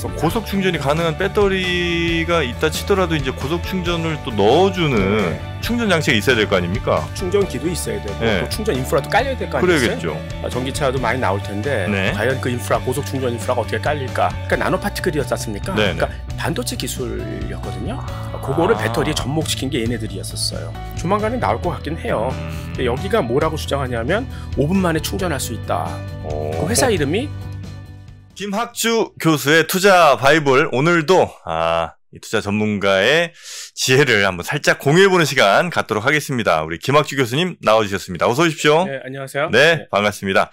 있었고 속 충전이 가능한 배터리가 있다 치더라도 이제 고속 충전을 또 넣어주는 네. 충전 장치가 있어야 될 거 아닙니까? 충전기도 있어야 되고 네. 또 충전 인프라도 깔려야 될 거아니겠요 그래야겠죠. 아, 전기차도 많이 나올 텐데 네. 과연 그 인프라 고속 충전 인프라가 어떻게 깔릴까? 그러니까 나노 파티클이었었습니까? 네, 네 그러니까 반도체 기술이었거든요. 그거를 아. 배터리에 접목시킨 게 얘네들이었었어요. 조만간은 나올 것 같긴 해요. 음. 여기가 뭐라고 주장하냐면 5분 만에 충전할 수 있다. 오. 어. 그 회사 이름이 김학주 교수의 투자 바이블 오늘도 아, 이 투자 전문가의 지혜를 한번 살짝 공유해보는 시간 갖도록 하겠습니다. 우리 김학주 교수님 나와주셨습니다. 어서 오십시오. 네, 안녕하세요. 네, 네. 반갑습니다.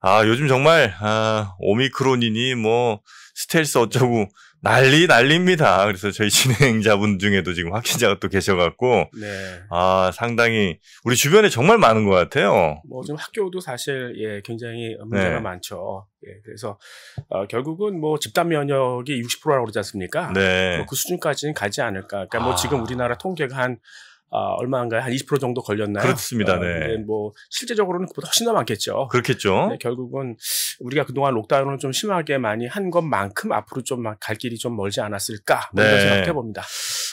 아 요즘 정말 아, 오미크론이니 뭐 스텔스 어쩌고 난리 난리입니다. 그래서 저희 진행자분 중에도 지금 확진자가 또 계셔갖고 네. 아 상당히 우리 주변에 정말 많은 것 같아요. 뭐 지금 학교도 사실 예 굉장히 문제가 네. 많죠. 예 그래서 어, 결국은 뭐 집단 면역이 60%라고 그러지 않습니까? 네. 뭐그 수준까지는 가지 않을까. 그러니까 뭐 아. 뭐 지금 우리나라 통계가 한 아, 얼마인가요? 한 20% 정도 걸렸나요? 그렇습니다. 아, 네. 아, 뭐 실제적으로는 그보다 훨씬 더 많겠죠. 그렇겠죠. 네, 결국은 우리가 그동안 록다운을 좀 심하게 많이 한 것만큼 앞으로 좀 갈 길이 좀 멀지 않았을까 뭐 네. 이런 생각해 봅니다.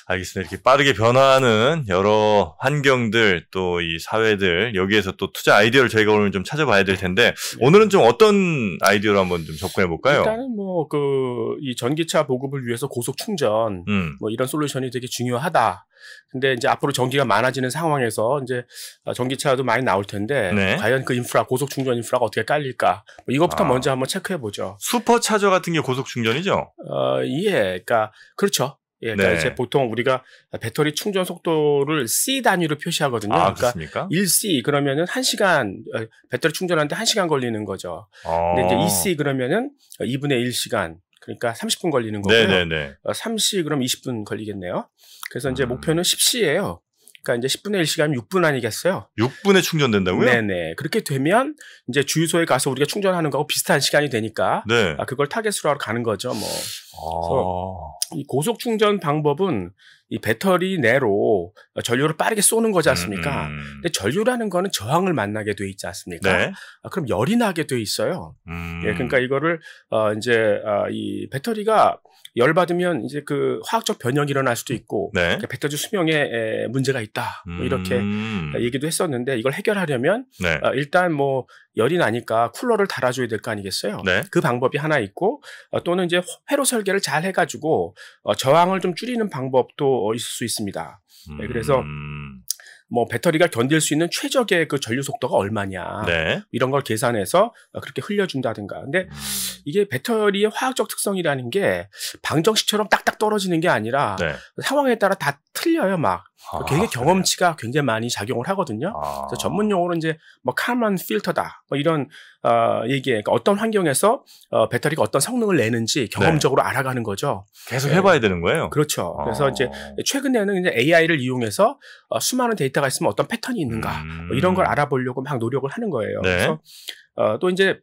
알겠습니다. 이렇게 빠르게 변화하는 여러 환경들 또 이 사회들 여기에서 또 투자 아이디어를 저희가 오늘 좀 찾아봐야 될 텐데 네. 오늘은 좀 어떤 아이디어로 한번 좀 접근해 볼까요? 일단은 뭐그 이 전기차 보급을 위해서 고속 충전 음. 뭐 이런 솔루션이 되게 중요하다 근데 이제 앞으로 전기가 많아지는 상황에서 이제 어, 전기차도 많이 나올 텐데 네. 과연 그 인프라 고속 충전 인프라가 어떻게 깔릴까 뭐 이것부터 아. 먼저 한번 체크해 보죠. 슈퍼차저 같은 게 고속 충전이죠? 어, 예, 그러니까 그렇죠. 예, 그러니까 네. 이제 보통 우리가 배터리 충전 속도를 C 단위로 표시하거든요. 아, 그러니까 그렇습니까? 1C 그러면은 1시간 어, 배터리 충전하는데 1시간 걸리는 거죠. 아. 근데 이제 2C 그러면은 2분의 1시간 그러니까 30분 걸리는 거고요. 네네네. 3시 어, 그럼 20분 걸리겠네요. 그래서 이제 음. 목표는 10시예요. 그러니까 이제 10분의 1시간이 6분 아니겠어요? 6분에 충전된다고요? 네네. 그렇게 되면 이제 주유소에 가서 우리가 충전하는 거하고 비슷한 시간이 되니까 네. 아, 그걸 타겟으로 하러 가는 거죠. 뭐. 아. 그래서 이 고속 충전 방법은 이 배터리 내로 전류를 빠르게 쏘는 거지 음, 않습니까? 음. 근데 전류라는 거는 저항을 만나게 돼 있지 않습니까? 네. 아, 그럼 열이 나게 돼 있어요. 음. 예, 그러니까 이거를 어 이제 어, 이 배터리가 열 받으면 이제 그 화학적 변형이 일어날 수도 있고 네. 그러니까 백도주 수명에 에, 문제가 있다 뭐 이렇게 음. 얘기도 했었는데 이걸 해결하려면 네. 어, 일단 뭐 열이 나니까 쿨러를 달아줘야 될 거 아니겠어요? 네. 그 방법이 하나 있고 어, 또는 이제 회로 설계를 잘 해가지고 어, 저항을 좀 줄이는 방법도 어, 있을 수 있습니다. 네, 음. 그래서 뭐 배터리가 견딜 수 있는 최적의 그 전류 속도가 얼마냐 네. 이런 걸 계산해서 어, 그렇게 흘려준다든가. 근데 이게 배터리의 화학적 특성이라는 게 방정식처럼 딱딱 떨어지는 게 아니라 네. 상황에 따라 다 틀려요 막. 아, 되게 경험치가 그래요? 굉장히 많이 작용을 하거든요. 아. 전문 용어로 이제 뭐 카만 필터다 뭐 이런 어, 얘기에 그러니까 어떤 환경에서 어, 배터리가 어떤 성능을 내는지 네. 경험적으로 네. 알아가는 거죠. 계속 네. 해봐야 되는 거예요. 그렇죠. 아. 그래서 이제 최근에는 이제 AI를 이용해서 어, 수많은 데이터가 있으면 어떤 패턴이 있는가 음. 뭐 이런 걸 음. 알아보려고 막 노력을 하는 거예요. 네. 그래서 어, 또 이제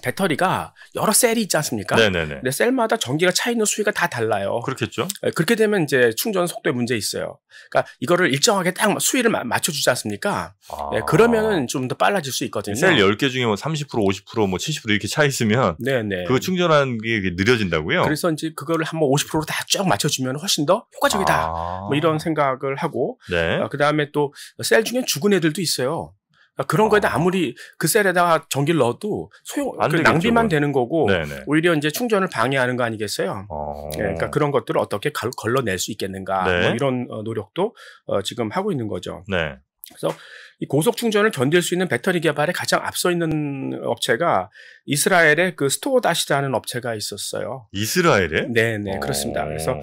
배터리가 여러 셀이 있지 않습니까? 네네네. 근데 셀마다 전기가 차 있는 수위가 다 달라요. 그렇겠죠. 예, 그렇게 되면 이제 충전 속도에 문제 있어요. 그러니까 이거를 일정하게 딱 수위를 맞춰주지 않습니까? 예, 아. 네, 그러면은 좀 더 빨라질 수 있거든요. 셀 10개 중에 뭐 30%, 50%, 뭐 70% 이렇게 차 있으면 네네. 그거 충전하는 게 느려진다고요? 그래서 이제 그거를 한번 50%로 다 쫙 맞춰주면 훨씬 더 효과적이다. 아. 뭐 이런 생각을 하고 네. 어, 그다음에 또 셀 중에 죽은 애들도 있어요. 그러니까 그런 거에다 아. 아무리 그 셀에다가 전기를 넣어도 소용 그 되겠죠, 낭비만 그건. 되는 거고 네네. 오히려 이제 충전을 방해하는 거 아니겠어요? 어. 네, 그러니까 그런 것들을 어떻게 걸러낼 수 있겠는가 뭐 네. 뭐 이런 어, 노력도 어, 지금 하고 있는 거죠. 네. 그래서 이 고속 충전을 견딜 수 있는 배터리 개발에 가장 앞서 있는 업체가 이스라엘의 그 스토어다시라는 업체가 있었어요. 이스라엘에? 네, 네, 그렇습니다. 어. 그래서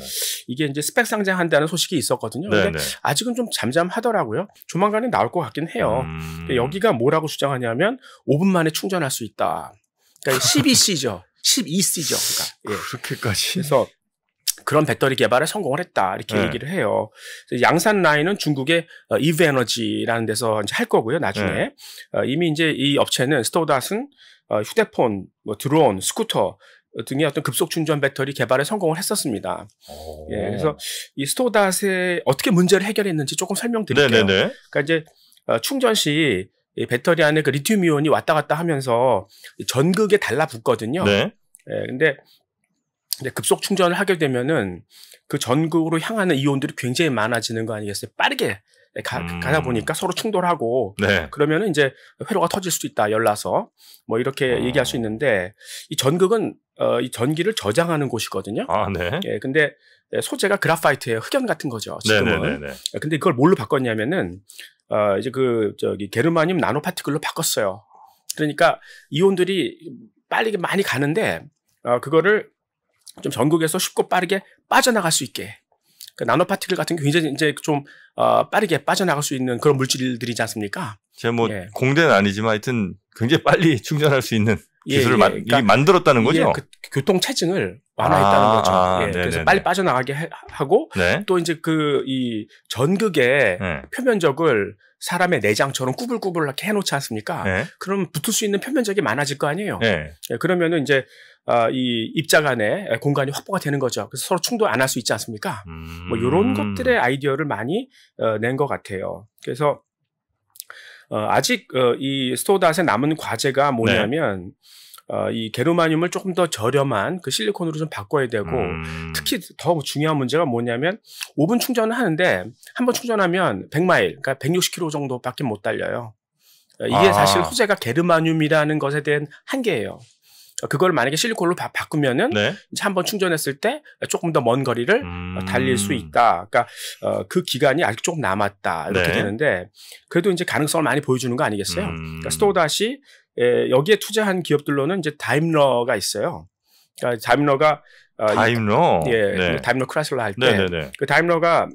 이게 이제 스펙 상장한다는 소식이 있었거든요. 네네. 데 아직은 좀 잠잠하더라고요. 조만간에 나올 것 같긴 해요. 음. 여기가 뭐라고 주장하냐면 5분 만에 충전할 수 있다. 그러니까 12C죠. 12C죠. 그러니까. 예. 그렇게까지. 그래서 그런 배터리 개발에 성공을 했다 이렇게 네. 얘기를 해요. 양산 라인은 중국의 어, 이브 에너지라는 데서 이제 할 거고요. 나중에 네. 어, 이미 이제 이 업체는 스토닷은 어, 휴대폰, 뭐 드론, 스쿠터 등의 어떤 급속 충전 배터리 개발에 성공을 했었습니다. 예, 그래서 이 스토닷의 어떻게 문제를 해결했는지 조금 설명드릴게요. 네네네. 네, 네. 그러니까 이제 어, 충전 시 이 배터리 안에 그 리튬이온이 왔다 갔다 하면서 전극에 달라붙거든요. 네. 예, 근데 근데 급속 충전을 하게 되면은 그전으로 향하는 이온들이 굉장히 많아지는 거 아니겠어요? 빠르게 가, 음. 가다 보니까 서로 충돌하고 네. 그러면은 이제 회로가 터질 수도 있다 열나서 뭐 이렇게 어. 얘기할 수 있는데 이 전극은 어, 이 전기를 저장하는 곳이거든요. 아, 네. 예, 근데 예, 소재가 그라파이트의 흑연 같은 거죠. 지금은. 네네네네. 예, 근데 이걸 뭘로 바꿨냐면은 어, 이제 그 저기 게르마늄 나노 파티클로 바꿨어요. 그러니까 이온들이 빨리 많이 가는데 어, 그거를 좀 전국에서 쉽고 빠르게 빠져나갈 수 있게 그 나노 파티클 같은 게 굉장히 이제 좀 어, 빠르게 빠져나갈 수 있는 그런 물질들이지 않습니까? 제가 뭐 예. 공대는 아니지만 하여튼 굉장히 빨리 충전할 수 있는 예, 기술을 예, 그러니까 예. 그러니까 만들었다는 거죠. 그 교통 체증을 완화했다는 아, 거죠. 아, 예. 네, 그래서 네, 빨리 네. 빠져나가게 하고 네. 또 이제 그 이 전극의 네. 표면적을 사람의 내장처럼 꾸불꾸불이렇게 해놓지 않습니까? 네. 그럼 붙을 수 있는 표면적이 많아질 거 아니에요. 예. 그러면은 이제 어, 이 입자 간의 공간이 확보가 되는 거죠. 그래서 서로 충돌 안 할 수 있지 않습니까? 뭐 음. 뭐 이런 것들의 아이디어를 많이 어, 낸 것 같아요. 그래서 어, 아직 이스토닷에 남은 과제가 뭐냐면 네. 어, 이 게르마늄을 조금 더 저렴한 그 실리콘으로 좀 바꿔야 되고 음. 특히 더 중요한 문제가 뭐냐면 5분 충전을 하는데 한 번 충전하면 100마일, 그러니까 160km 정도밖에 못 달려요. 이게 아. 사실 호재가 게르마늄이라는 것에 대한 한계예요. 어, 그걸 만약에 실리콘으로 바, 꾸면은 네. 이제 한번 충전했을 때 조금 더 먼 거리를 어, 음... 달릴 수 있다. 그러니까 어, 그 기간이 아직 조금 남았다 이렇게 네. 되는데 그래도 이제 가능성을 많이 보여주는 거 아니겠어요? 음... 그러니까 스토다시 에, 예, 여기에 투자한 기업들로는 이제 다임러가 있어요. 그러니까 다임러가 어, 다임러 이, 예 네. 그 다임러 크라슬라 할 때그 네, 네, 네. 다임러가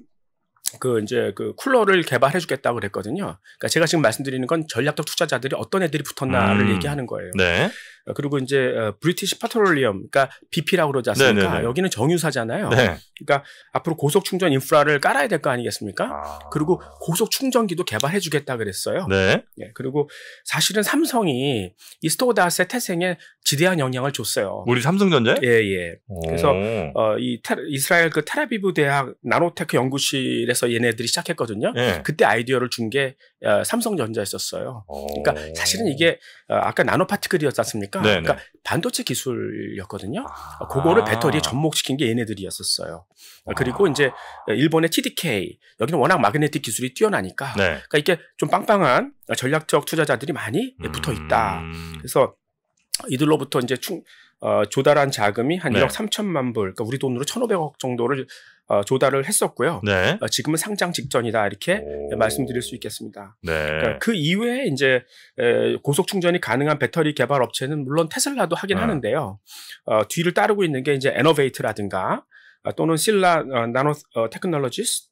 그 이제 그 쿨러를 개발해 주겠다고 그랬거든요. 그러니까 제가 지금 말씀드리는 건 전략적 투자자들이 어떤 애들이 붙었나를 음. 얘기하는 거예요. 네. 어, 그리고 이제 어, 브리티시 파트롤리엄, 그러니까 BP라고 그러지 않습니까? 네네네. 네, 네. 여기는 정유사잖아요. 네. 그러니까 앞으로 고속 충전 인프라를 깔아야 될 거 아니겠습니까? 아... 그리고 고속 충전기도 개발해주겠다 그랬어요. 네. 예, 그리고 사실은 삼성이 이 스토다스의 태생에 지대한 영향을 줬어요. 우리 삼성전자? 예, 예. 오... 그래서 어, 이 이스라엘 그 테라비브 대학 나노테크 연구실에서 얘네들이 시작했거든요. 예. 그때 아이디어를 준게 어, 삼성전자였었어요. 오... 그러니까 사실은 이게 아까 나노파티클이었지 않습니까? 보니까 그러니까 반도체 기술이었거든요. 아. 어, 그거를 배터리에 접목시킨 게 얘네들이었었어요. 아. 그리고 이제 일본의 TDK 여기는 워낙 마그네틱 기술이 뛰어나니까 네. 그러니까 이게 좀 빵빵한 전략적 투자자들이 많이 음. 붙어 있다. 그래서 이들로부터 이제 충 어, 조달한 자금이 한 네. 1억 3천만 불, 그러니까 우리 돈으로 1,500억 정도를 어, 조달을 했었고요. 네. 어, 지금은 상장 직전이다 이렇게 오. 말씀드릴 수 있겠습니다. 네. 그러니까 그 이외에 이제 에, 고속 충전이 가능한 배터리 개발 업체는 물론 테슬라도 하긴 네. 하는데요. 어, 뒤를 따르고 있는 게 이제 에너베이트라든가 아, 또는 실라 어, 나노 어, 테크놀로지스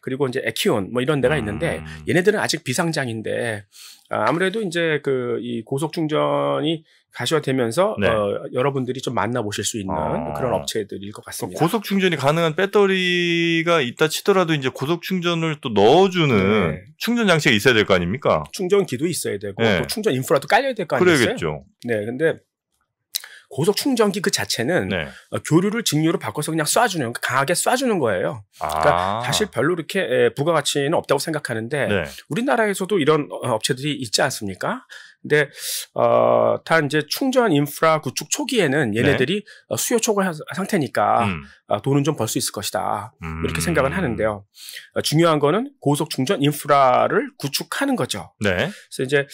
그리고 이제 에키온 뭐 이런 데가 있는데 음. 얘네들은 아직 비상장인데 아, 아무래도 이제 그 이 고속 충전이 가셔되면서 네. 어, 여러분들이 좀 만나보실 수 있는 아. 그런 업체들일 것 같습니다. 고속 충전이 가능한 배터리가 있다 치더라도 이제 고속 충전을 또 넣어주는 네. 충전 장치가 있어야 될 거 아닙니까? 충전기도 있어야 되고 네. 또 충전 인프라도 깔려야 될 거 아니겠어요? 그래야겠죠. 네, 근데 고속 충전기 그 자체는 네. 어, 교류를 직류로 바꿔서 그냥 쏴주는 강하게 쏴주는 거예요. 그러니까 아. 그러니까 사실 별로 이렇게 부가가치는 없다고 생각하는데 네. 우리나라에서도 이런 어, 업체들이 있지 않습니까? 근데 어, 다 이제 충전 인프라 구축 초기에는 네. 얘네들이 네. 수요 초과 상태니까 음. 아, 돈은 좀 벌 수 있을 것이다 음. 이렇게 생각을 하는데요. 중요한 거는 고속 충전 인프라를 구축하는 거죠. 네. 그래서 이제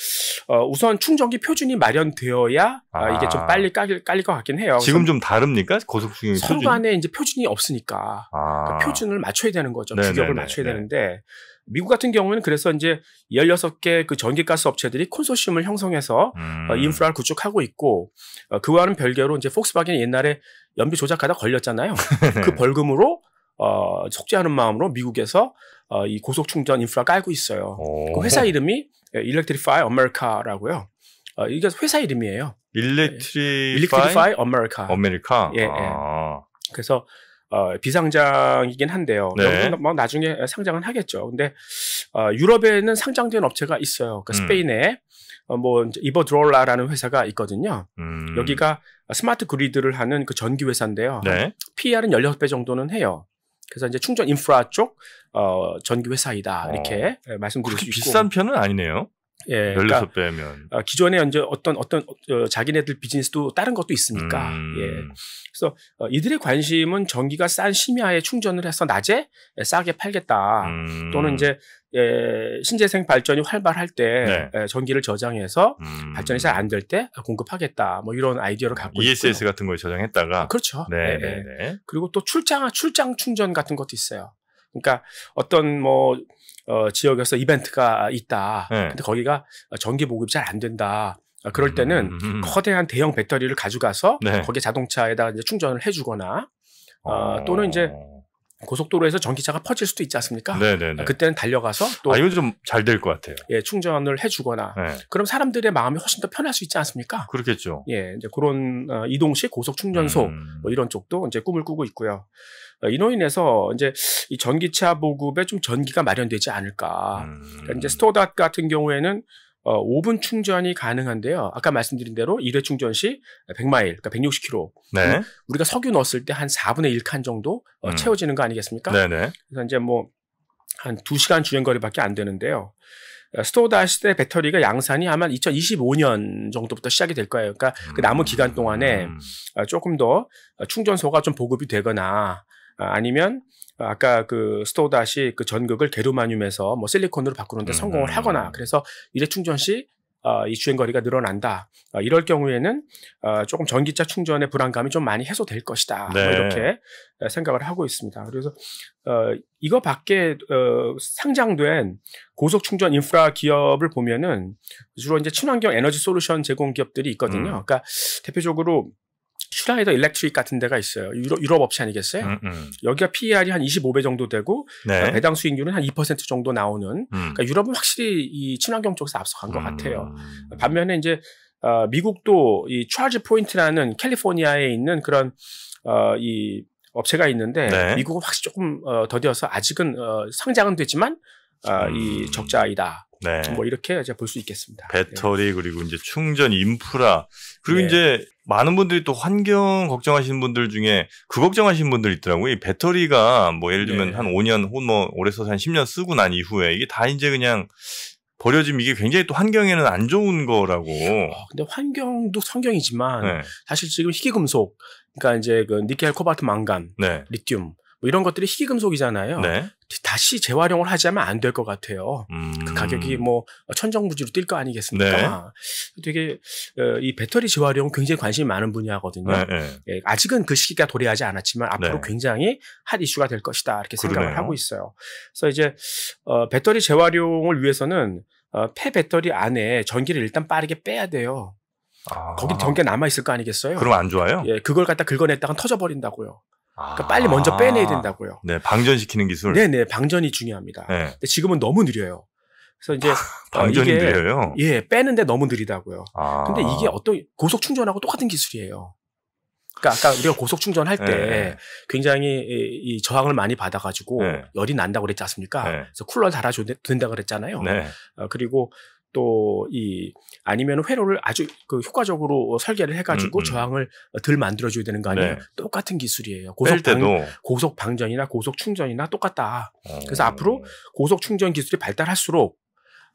어, 우선 충전기 표준이 마련되어야 아. 이게 좀 아. 빨리 깔, 깔릴 것 같긴 해요. 지금 좀 다릅니까? 고속수경 서로 간에 이제 표준이 없으니까 아. 그 표준을 맞춰야 되는 거죠. 네네네. 네, 규격을 네, 맞춰야 네네. 되는데 미국 같은 경우는 그래서 이제 16개 그 전기가스 업체들이 콘소시엄을 형성해서 어, 음. 인프라를 구축하고 있고 어, 그와는 별개로 이제 폭스바겐이 옛날에 연비 조작하다 걸렸잖아요. 네. 그 벌금으로 어, 속죄하는 마음으로 미국에서 어, 이 고속 충전 인프라 깔고 있어요. 그 회사 이름이 일렉트리파이 예, 아메리카라고요. 어, 이게 회사 이름이에요. 일렉트리파이, 일렉트리파이 아메리카. 아메리카. 예, 아. 예. 그래서 어, 비상장이긴 한데요. 네. 뭐, 뭐, 뭐 나중에 상장은 하겠죠. 근데 어, 유럽에는 상장된 업체가 있어요. 그러니까 음. 스페인에 어, 뭐 이버드롤라라는 회사가 있거든요. 음. 여기가 스마트 그리드를 하는 그 전기 회사인데요. 네. PER은 16배 정도는 해요. 그래서 이제 충전 인프라 쪽 어, 전기 회사이다 어. 이렇게 예, 말씀드릴 수 있고 비싼 편은 아니네요. 예, 16배면. 그러니까 아, 기존에 이제 어떤 어떤 어, 자기네들 비즈니스도 다른 것도 있으니까. 음. 예. 그래서 어, 이들의 관심은 전기가 싼 심야에 충전을 해서 낮에 싸게 팔겠다. 음. 또는 이제 예, 신재생 발전이 활발할 때 네. 예, 전기를 저장해서 음. 발전이 잘 안 될 때 공급하겠다. 뭐 이런 아이디어를 갖고 ESS 있고요. E 같은 걸 저장했다가 아, 그렇죠. 네, 예, 네, 예. 네, 그리고 또 출장 출장 충전 같은 것도 있어요. 그러니까 어떤 뭐 어, 지역에서 이벤트가 있다. 네. 근데 거기가 전기 보급이 잘 안 된다. 아, 그럴 때는 음. 커다란 대형 배터리를 가져가서 네. 거기에 자동차에다 이제 충전을 해주거나 어, 또는 이제 어. 고속도로에서 전기차가 퍼질 수도 있지 않습니까? 네네네. 아, 그때는 달려가서 또 아, 이건 좀 잘 될 것 같아요. 예, 충전을 해주거나 네. 그럼 사람들의 마음이 훨씬 더 편할 수 있지 않습니까? 그렇겠죠. 예, 이제 그런 어, 이동식 고속 충전소 음. 뭐 이런 쪽도 이제 꿈을 꾸고 있고요. 어, 이로 인해서 이제 이 전기차 보급에 좀 전기가 마련되지 않을까. 음. 그러니까 이제 스토닷 같은 경우에는 어, 5분 충전이 가능한데요. 아까 말씀드린 대로 1회 충전 시 100마일, 그러니까 160km. 네. 우리가 석유 넣었을 때 한 4분의 1칸 정도 어, 음. 채워지는 거 아니겠습니까? 네네. 그래서 이제 뭐 한 2시간 주행 거리밖에 안 되는데요. 어, 스토다시 어때 배터리가 양산이 아마 2025년 정도부터 시작이 될 거예요. 그러니까 그 음. 그 남은 기간 동안에 음. 조금 더 충전소가 좀 보급이 되거나 어, 아니면 아까 그 스토 다시 그 전극을 게르마늄에서뭐 실리콘으로 바꾸는데 음. 성공을 하거나 그래서 이제 충전 시 어, 이 주행 거리가 늘어난다. 어, 이럴 경우에는 어, 조금 전기차 충전의 불안감이 좀 많이 해소될 것이다. 뭐 네. 이렇게 어, 생각을 하고 있습니다. 그래서 어, 이거 밖에 어, 상장된 고속 충전 인프라 기업을 보면은 주로 이제 친환경 에너지 솔루션 제공 기업들이 있거든요. 음. 그러니까 대표적으로 슈라이더 일렉트릭 같은 데가 있어요. 유럽, 유럽 업체 아니겠어요? 음, 음. 여기가 PER이 한 25배 정도 되고 네. 그러니까 배당 수익률은 한 2% 정도 나오는. 음. 그러니까 유럽은 확실히 이 친환경 쪽에서 앞서간 것 음. 같아요. 반면에 이제 어, 미국도 이 차지 포인트라는 캘리포니아에 있는 그런 어, 이 업체가 있는데 네. 미국은 확실히 조금 어, 더뎌서 아직은 어, 성장은 되지만 어, 이 음. 적자이다. 네. 뭐 이렇게 이제 볼 수 있겠습니다. 배터리 네. 그리고 이제 충전 인프라 그리고 네. 이제 많은 분들이 또 환경 걱정하시는 분들 중에 그 걱정하시는 분들 있더라고요. 이 배터리가 뭐 예를 들면 네. 한 5년 혹뭐 오래 써서 한 10년 쓰고 난 이후에 이게 다 이제 그냥 버려지면 이게 굉장히 또 환경에는 안 좋은 거라고. 어, 근데 환경도 성경이지만 네. 사실 지금 희귀 금속 그러니까 이제 그 니켈 코발트 망간, 네. 리튬 뭐 이런 것들이 희귀금속이잖아요. 네. 다시 재활용을 하자면 안 될 것 같아요. 그 음. 그 가격이 뭐 천정부지로 뛸 거 아니겠습니까? 네. 되게 어, 이 배터리 재활용 굉장히 관심이 많은 분야거든요. 네, 네, 예, 아직은 그 시기가 도래하지 않았지만 앞으로 네. 굉장히 핫 이슈가 될 것이다 이렇게 생각을 그러네요. 하고 있어요. 그래서 이제 어, 배터리 재활용을 위해서는 어, 폐 배터리 안에 전기를 일단 빠르게 빼야 돼요. 아. 거기 전기가 남아 있을 거 아니겠어요? 그럼 안 좋아요? 예, 그걸 갖다 긁어냈다간 터져 버린다고요. 그러니까 빨리 먼저 아. 빼내야 된다고요. 네, 방전시키는 기술. 네, 네, 방전이 중요합니다. 네. 근데 지금은 너무 느려요. 그래서 이제 아, 방전이 이게, 느려요. 예, 빼는데 너무 느리다고요. 아. 근데 이게 어떤 고속 충전하고 똑같은 기술이에요. 그러니까 아까 우리가 고속 충전할 때 네. 굉장히 이 저항을 많이 받아가지고 네. 열이 난다고 그랬지 않습니까? 네. 그래서 쿨러 를 달아줘야 된다 그랬잖아요. 네. 어, 그리고 또이 아니면 회로를 아주 그 효과적으로 설계를 해가지고 음음. 음. 저항을 덜 만들어줘야 되는 거 아니에요? 네. 똑같은 기술이에요. 고속 방, 고속 방전이나 고속 충전이나 똑같다. 오. 그래서 어. 앞으로 고속 충전 기술이 발달할수록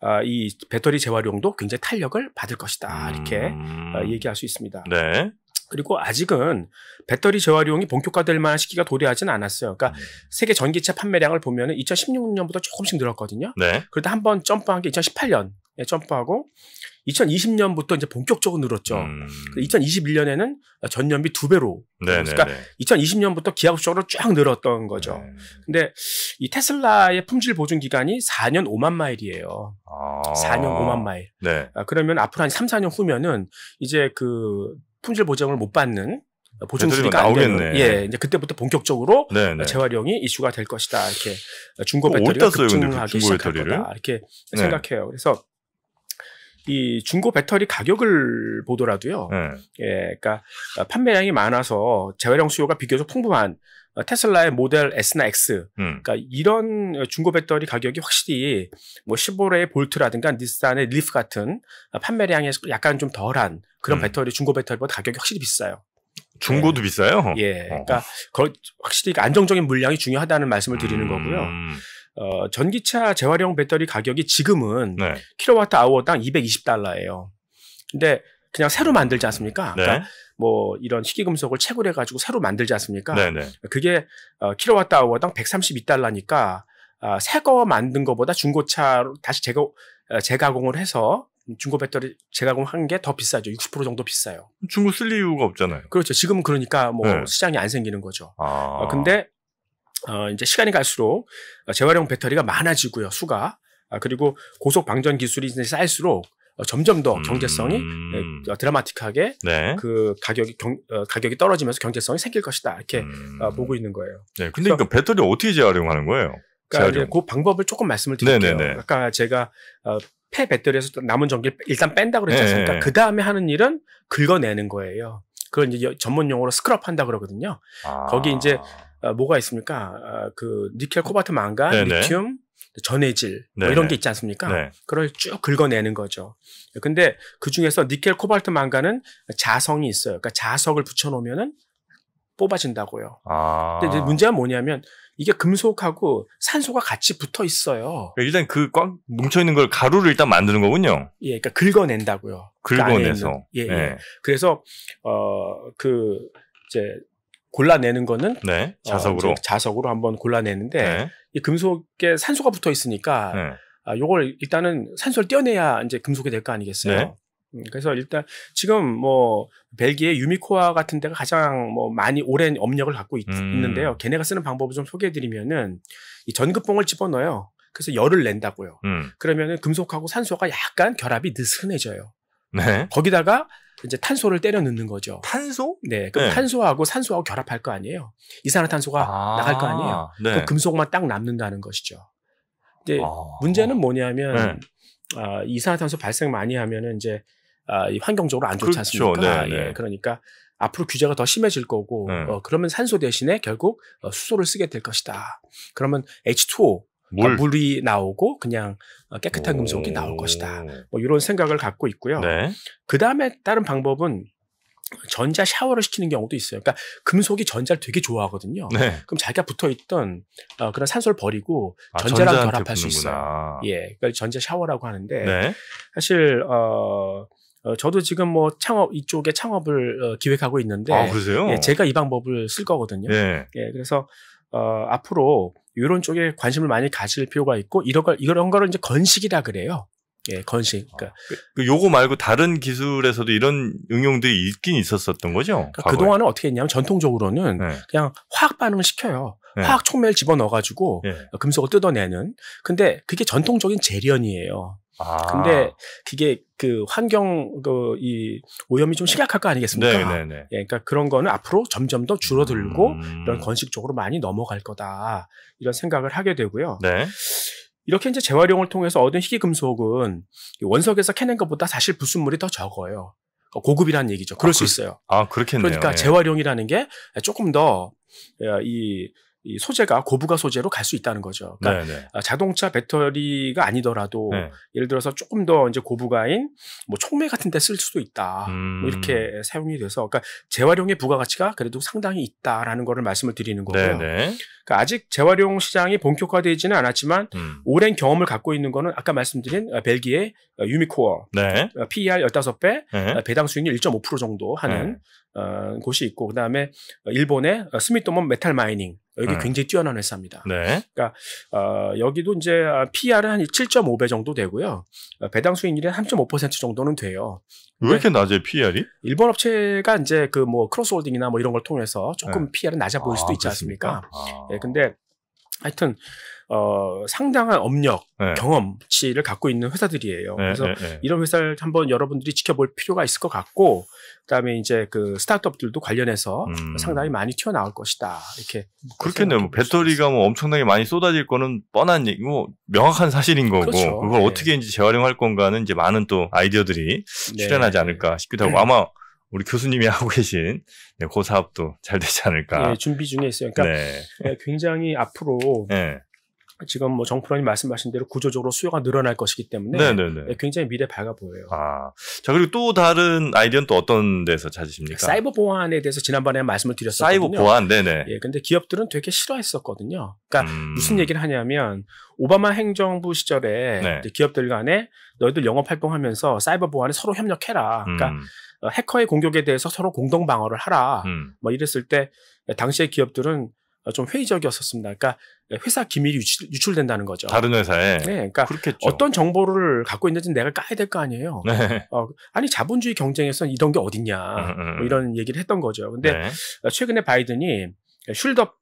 아, 이 배터리 재활용도 굉장히 탄력을 받을 것이다. 이렇게 음. 아, 얘기할 수 있습니다. 네. 그리고 아직은 배터리 재활용이 본격화될 만한 시기가 도래하지는 않았어요. 그러니까 음. 세계 전기차 판매량을 보면 은 2016년부터 조금씩 늘었거든요. 네. 그래도한번 점프한 게 2018년 예, 점프하고 2020년부터 이제 본격적으로 늘었죠. 음. 2021년에는 전년비 두 배로. 네, 네, 그러니까 2020년부터 기하급수적으로 쫙 늘었던 거죠. 네. 근데 이 테슬라의 품질 보증 기간이 4년 5만 마일이에요. 아. 4년 5만 마일. 네. 아, 그러면 앞으로 한 3, 4년 후면은 이제 그 품질 보장을 못 받는 보증 수리가 안 되는 예 이제 그때부터 본격적으로 네네. 재활용이 이슈가 될 것이다 이렇게 중고 배터리가 그 급증하기 시작할 거다 이렇게 네. 생각해요. 그래서 이 중고 배터리 가격을 보더라도요. 네. 예, 그러니까 판매량이 많아서 재활용 수요가 비교적 풍부한 테슬라의 모델 S나 X, 음. 그러니까 이런 중고 배터리 가격이 확실히 뭐 15레의 볼트라든가 닛산의 리프 같은 판매량이 약간 좀 덜한 그런 음. 배터리 중고 배터리보다 가격이 확실히 비싸요. 중고도 예. 비싸요? 예, 그러니까 어. 거, 확실히 안정적인 물량이 중요하다는 말씀을 드리는 음. 거고요. 어, 전기차 재활용 배터리 가격이 지금은 네. 킬로와트 아워당 220달러예요. 근데 그냥 새로 만들지 않습니까? 네. 그러니까 뭐 이런 희귀금속을 채굴해 가지고 새로 만들지 않습니까? 네네. 네. 그게 어, 킬로와트 아워당 132달러니까 아, 어, 새거 만든 것보다 중고차로 다시 재가, 재가공을 해서 중고 배터리 재가공한 게 더 비싸죠. 60% 정도 비싸요. 중고 쓸 이유가 없잖아요. 그렇죠. 지금은 그러니까 뭐 네. 시장이 안 생기는 거죠. 아. 어, 근데 어, 이제 시간이 갈수록 어, 재활용 배터리가 많아지고요, 수가. 아, 그리고 고속 방전 기술이 이제 쌓일수록 어, 점점 더 음. 경제성이 음. 드라마틱하게 네. 그 가격이 경, 어, 가격이 떨어지면서 경제성이 생길 것이다 이렇게 음. 어, 보고 있는 거예요. 네, 근데 그러니까 배터리 어떻게 재활용하는 거예요? 그러니까 재활용. 그 방법을 조금 말씀을 드릴게요. 네네네. 아까 제가 어, 폐 배터리에서 남은 전기를 일단 뺀다 그랬지 않습니까? 네, 네. 그 다음에 하는 일은 긁어내는 거예요. 그걸 이제 전문 용어로 스크럽 한다 그러거든요. 아. 거기 이제 어, 뭐가 있습니까? 어, 그 니켈 코발트 망간, 네네. 리튬, 전해질 뭐 이런 게 있지 않습니까? 네. 그걸 쭉 긁어내는 거죠. 근데 그 중에서 니켈 코발트 망간은 자성이 있어요. 그러니까 자석을 붙여놓으면은 뽑아진다고요. 아. 근데 문제가 뭐냐면 이게 금속하고 산소가 같이 붙어 있어요. 그러니까 일단 그 꽉 뭉쳐 있는 걸 가루를 일단 만드는 거군요. 예, 그러니까 긁어낸다고요. 그 긁어내서. 그 예, 예. 네. 그래서 어 그 이제 골라내는 거는 네, 어, 자석으로 어, 자석으로 한번 골라내는데 네. 이 금속에 산소가 붙어 있으니까 네. 아, 요걸 일단은 산소를 떼어내야 이제 금속이 될 거 아니겠어요. 네. 음, 그래서 일단 지금 뭐 벨기에 유미코아 같은 데가 가장 뭐 많이 오랜 업력을 갖고 있, 음. 있는데요. 걔네가 쓰는 방법을 좀 소개해드리면은 이전극봉을 집어넣어요. 그래서 열을 낸다고요. 음. 그러면은 금속하고 산소가 약간 결합이 느슨해져요. 네. 거기다가 이제 탄소를 때려 넣는 거죠. 탄소? 네. 그럼 네. 탄소하고 산소하고 결합할 거 아니에요. 이산화탄소가 아 나갈 거 아니에요. 네. 그 금속만 딱 남는다는 것이죠. 근데 아 문제는 뭐냐면 네. 어, 아, 이산화탄소 발생 많이 하면은 이제 아, 어, 환경적으로 안 좋지 그렇죠. 않습니까? 네, 예. 네. 그러니까 앞으로 규제가 더 심해질 거고 네. 어, 그러면 산소 대신에 결국 어, 수소를 쓰게 될 것이다. 그러면 H2O 그러니까 물. 그러니까 이 나오고 그냥 어, 깨끗한 오. 금속이 나올 것이다. 뭐 이런 생각을 갖고 있고요. 네. 그 다음에 다른 방법은 전자 샤워를 시키는 경우도 있어요. 그러니까 금속이 전자를 되게 좋아하거든요. 네. 그럼 자기가 붙어있던 어, 그런 산소를 버리고 아, 전자랑 결합할 수 있어요. 예, 그걸 전자 샤워라고 하는데 네. 사실 어. 어, 저도 지금 뭐 창업 이쪽에 창업을 어, 기획하고 있는데 아, 그러세요? 예, 제가 이 방법을 쓸 거거든요. 네. 예, 그래서 어, 앞으로 이런 쪽에 관심을 많이 가질 필요가 있고 이런 걸 이런 거를 이제 건식이라 그래요. 예, 건식. 아, 그러니까 아, 그, 요거 말고 다른 기술에서도 이런 응용들이 있긴 있었었던 거죠. 그러니까 그동안은 어떻게 했냐면 전통적으로는 네. 그냥 화학 반응을 시켜요. 네. 화학 촉매를 집어넣어 가지고 네. 예. 금속을 뜯어내는. 근데 그게 전통적인 재련이에요. 아. 근데 그게 그 환경 그이 오염이 좀 심각할 거 아니겠습니까? 네네네. 네, 네. 예, 그러니까 그런 거는 앞으로 점점 더 줄어들고 음. 이런 건식 쪽으로 많이 넘어갈 거다 이런 생각을 하게 되고요. 네. 이렇게 이제 재활용을 통해서 얻은 희귀금속은 원석에서 캐낸 것보다 사실 불순물이 더 적어요. 그러니까 고급이라는 얘기죠. 그럴 아, 수 있어요. 아, 그렇겠네요. 그러니까 예. 재활용이라는 게 조금 더이 이 소재가 고부가 소재로 갈 수 있다는 거죠. 그러니까 네네. 네. 아, 자동차 배터리가 아니더라도 네. 예를 들어서 조금 더 이제 고부가인 뭐 촉매 같은 데 쓸 수도 있다. 뭐 음. 뭐 이렇게 사용이 돼서 그러니까 재활용의 부가가치가 그래도 상당히 있다라는 거를 말씀을 드리는 거고요. 네네. 네. 그러니까 아직 재활용 시장이 본격화되지는 않았지만 음. 오랜 경험을 갖고 있는 거는 아까 말씀드린 어, 벨기에 어, 유미코어 네. 어, PER 15배 네. 배당 수익률 1.5% 정도 하는 네. 어, 곳이 있고 그다음에 일본의 스미토먼 메탈 마이닝 여기 음. 굉장히 뛰어난 회사입니다. 네. 그러니까 어, 여기도 이제 어, PR은 한 7.5배 정도 되고요. 어, 배당 수익률이 3.5% 정도는 돼요. 왜 이렇게 낮아요, PR이? 일본 업체가 이제 그 뭐 크로스홀딩이나 뭐 이런 걸 통해서 조금 네. PR은 낮아 보일 아, 수도 아, 있지 않습니까? 그습니까 아. 예, 네, 근데 하여튼 어, 상당한 업력, 네. 경험치를 갖고 있는 회사들이에요. 네, 그래서 네, 네, 이런 회사를 한번 여러분들이 지켜볼 필요가 있을 것 같고, 그다음에 이제 그 스타트업들도 관련해서 음. 상당히 많이 튀어나올 것이다. 이렇게 그렇겠네요. 뭐 배터리가 뭐 엄청나게 많이 쏟아질 거는 뻔한 얘기, 뭐 명확한 사실인 거고, 그렇죠. 그걸 네. 어떻게 이제 재활용할 건가는 이제 많은 또 아이디어들이 출현하지 네. 않을까 싶기도 하고 아마. 우리 교수님이 하고 계신 네, 그 사업도 잘 되지 않을까. 네, 준비 중에 있어요. 그러니까 네. 굉장히 앞으로 네. 지금 뭐 정프로님 말씀하신 대로 구조적으로 수요가 늘어날 것이기 때문에 네네네. 예, 굉장히 미래 밝아 보여요. 아, 자 그리고 또 다른 아이디어는 또 어떤 데서 찾으십니까? 사이버 보안에 대해서 지난번에 말씀을 드렸었거든요. 사이버 보안, 네네. 예, 근데 기업들은 되게 싫어했었거든요. 그러니까 음... 무슨 얘기를 하냐면 오바마 행정부 시절에 네. 기업들 간에 너희들 영업 활동하면서 사이버 보안에 서로 협력해라. 그러니까 음... 어, 해커의 공격에 대해서 서로 공동 방어를 하라. 음. 뭐 이랬을 때 당시의 기업들은 어, 좀 회의적이었었습니다. 그러니까 회사 기밀이 유출, 된다는 거죠. 다른 회사에. 네, 그러니까 그렇겠죠. 어떤 정보를 갖고 있는지 내가 까야 될 거 아니에요. 네. 어, 아니 자본주의 경쟁에서는 이런 게 어딨냐 음, 음, 음. 뭐 이런 얘기를 했던 거죠. 근데 네. 어, 최근에 바이든이 쉴드업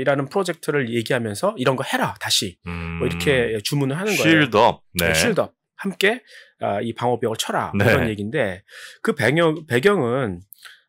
이라는 프로젝트를 얘기하면서 이런 거 해라 다시 뭐 음. 뭐 이렇게 주문을 하는 거예요. 쉴드업, 네. 네 쉴드업 함께 아, 이 방어벽을 쳐라 네. 이런 얘기인데 그 배경 배경은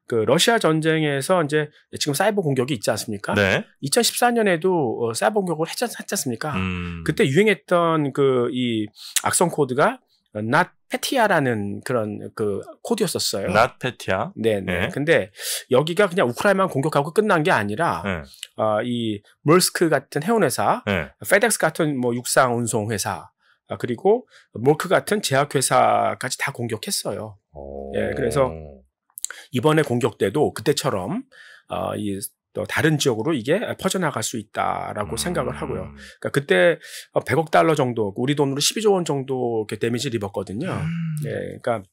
그 러시아 전쟁에서 이제 지금 사이버 공격이 있지 않습니까? 네. 2014년에도 어, 사이버 공격을 했지, 했지 않습니까? 음. 그때 유행했던 그 이 악성 코드가 not 페티아라는 그런 그 코드였었어요. 낫 페티아. 네네. 네. 근데 여기가 그냥 우크라이나만 공격하고 끝난 게 아니라 네. 어, 이 몰스크 같은 해운 회사, 네. 페덱스 같은 뭐 육상 운송 회사, 아, 그리고 몰크 같은 제약 회사까지 다 공격했어요. 예, 그래서 이번에 공격 때도 그때처럼 어, 이, 또 다른 지역으로 이게 퍼져나갈 수 있다라고 음. 생각을 하고요. 그러니까 그때 100억 어, 달러 정도, 우리 돈으로 12조 원 정도 이렇게 데미지를 입었거든요. 음. 예, 그러니까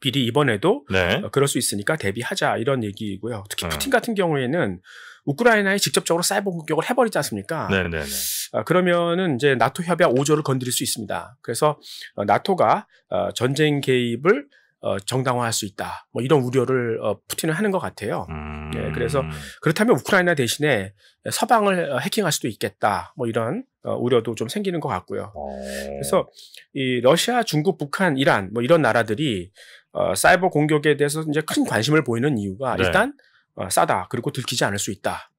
미리 이번에도 네. 어, 그럴 수 있으니까 대비하자 이런 얘기고요 특히 네. 푸틴 같은 경우에는 우크라이나에 직접적으로 사이버 공격을 해버리지 않습니까? 네네네. 네, 어, 그러면은 이제 나토 협약 5조를 건드릴 수 있습니다. 그래서 나토가 전쟁 개입을 어, 정당화할 수 있다. 뭐 이런 우려를 어, 푸틴은 하는 것 같아요. 예, 음. 네, 그래서 그렇다면 우크라이나 대신에 서방을 어, 해킹할 수도 있겠다. 뭐 이런 어, 우려도 좀 생기는 것 같고요. 오. 어. 그래서 이 러시아, 중국, 북한, 이란 뭐 이런 나라들이 어, 사이버 공격에 대해서 이제 큰 관심을 보이는 이유가 네. 일단 어, 싸다 그리고 들키지 않을 수 있다.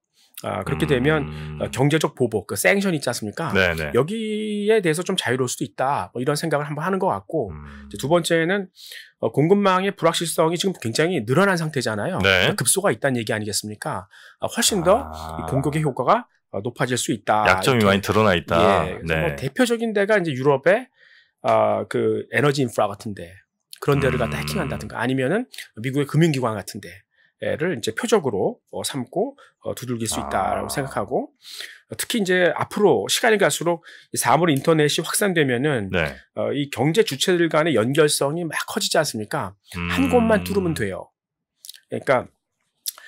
아, 그렇게 음... 되면 어, 경제적 보복, 그 섹션 있지 않습니까? 네네. 여기에 대해서 좀 자유로울 수도 있다. 뭐 이런 생각을 한번 하는 것 같고 음... 두 번째는 어, 공급망의 불확실성이 지금 굉장히 늘어난 상태잖아요. 네. 그러니까 급소가 있다는 얘기 아니겠습니까? 아, 훨씬 더 아... 공격의 효과가 어, 높아질 수 있다. 약점이 이렇게. 많이 드러나 있다. 예. 뭐 네. 뭐 대표적인 데가 이제 유럽의 아, 그 에너지 인프라 같은데 그런 데를 갖다 음. 해킹한다든가 아니면은 미국의 금융기관 같은데 를 이제 표적으로 어, 삼고 어, 두들길 수 있다라고 아. 생각하고 어, 특히 이제 앞으로 시간이 갈수록 사물 인터넷이 확산되면은 네. 어, 이 경제 주체들 간의 연결성이 막 커지지 않습니까? 음. 한 곳만 두르면 음. 돼요. 그러니까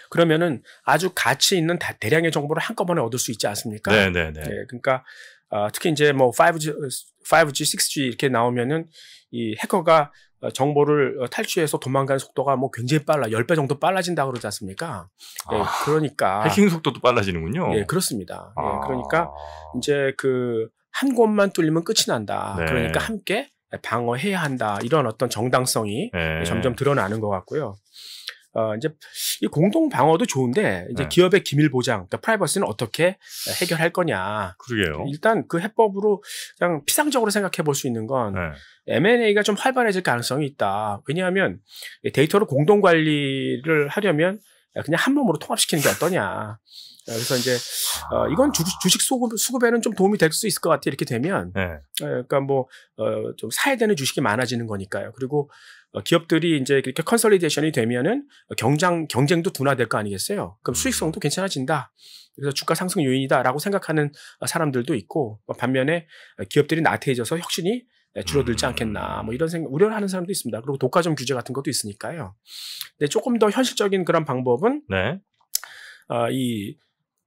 그러면은 아주 가치 있는 다, 대량의 정보를 한꺼번에 얻을 수 있지 않습니까? 네, 네, 네. 네 그러니까 어, 특히 이제 뭐 5G, 5G, 6G 이렇게 나오면은 이 해커가 어, 정보를 어, 탈취해서 도망가는 속도가 뭐 굉장히 빨라. 10배 정도 빨라진다 그러지 않습니까? 아, 예, 그러니까. 해킹 속도도 빨라지는군요. 예, 그렇습니다. 예, 아. 예, 그러니까 이제 그 한 곳만 뚫리면 끝이 난다. 네. 그러니까 함께 방어해야 한다. 이런 어떤 정당성이 네. 점점 드러나는 것 같고요. 어, 이제 이 공동 방어도 좋은데 이제 네. 기업의 기밀 보장, 그러니까 프라이버시는 어떻게 해결할 거냐. 그러게요. 일단 그 해법으로 그냥 피상적으로 생각해 볼 수 있는 건 네. M&A가 좀 활발해질 가능성이 있다. 왜냐하면 데이터를 공동 관리를 하려면 그냥 한 몸으로 통합시키는 게 어떠냐. 그래서 이제 어, 이건 주, 주식 수급, 수급에는 좀 도움이 될 수 있을 것 같아 이렇게 되면 네. 어, 그러니까 뭐좀 어, 사야 되는 주식이 많아지는 거니까요. 그리고 어, 기업들이 이제 이렇게 컨설리데이션이 되면은 경쟁 경쟁도 둔화될 거 아니겠어요? 그럼 수익성도 괜찮아진다. 그래서 주가 상승 요인이다라고 생각하는 어, 사람들도 있고 어, 반면에 기업들이 나태해져서 혁신이 네, 줄어들지 음. 않겠나 뭐 이런 생각 우려를 하는 사람도 있습니다. 그리고 독과점 규제 같은 것도 있으니까요. 근데 조금 더 현실적인 그런 방법은 네. 어, 이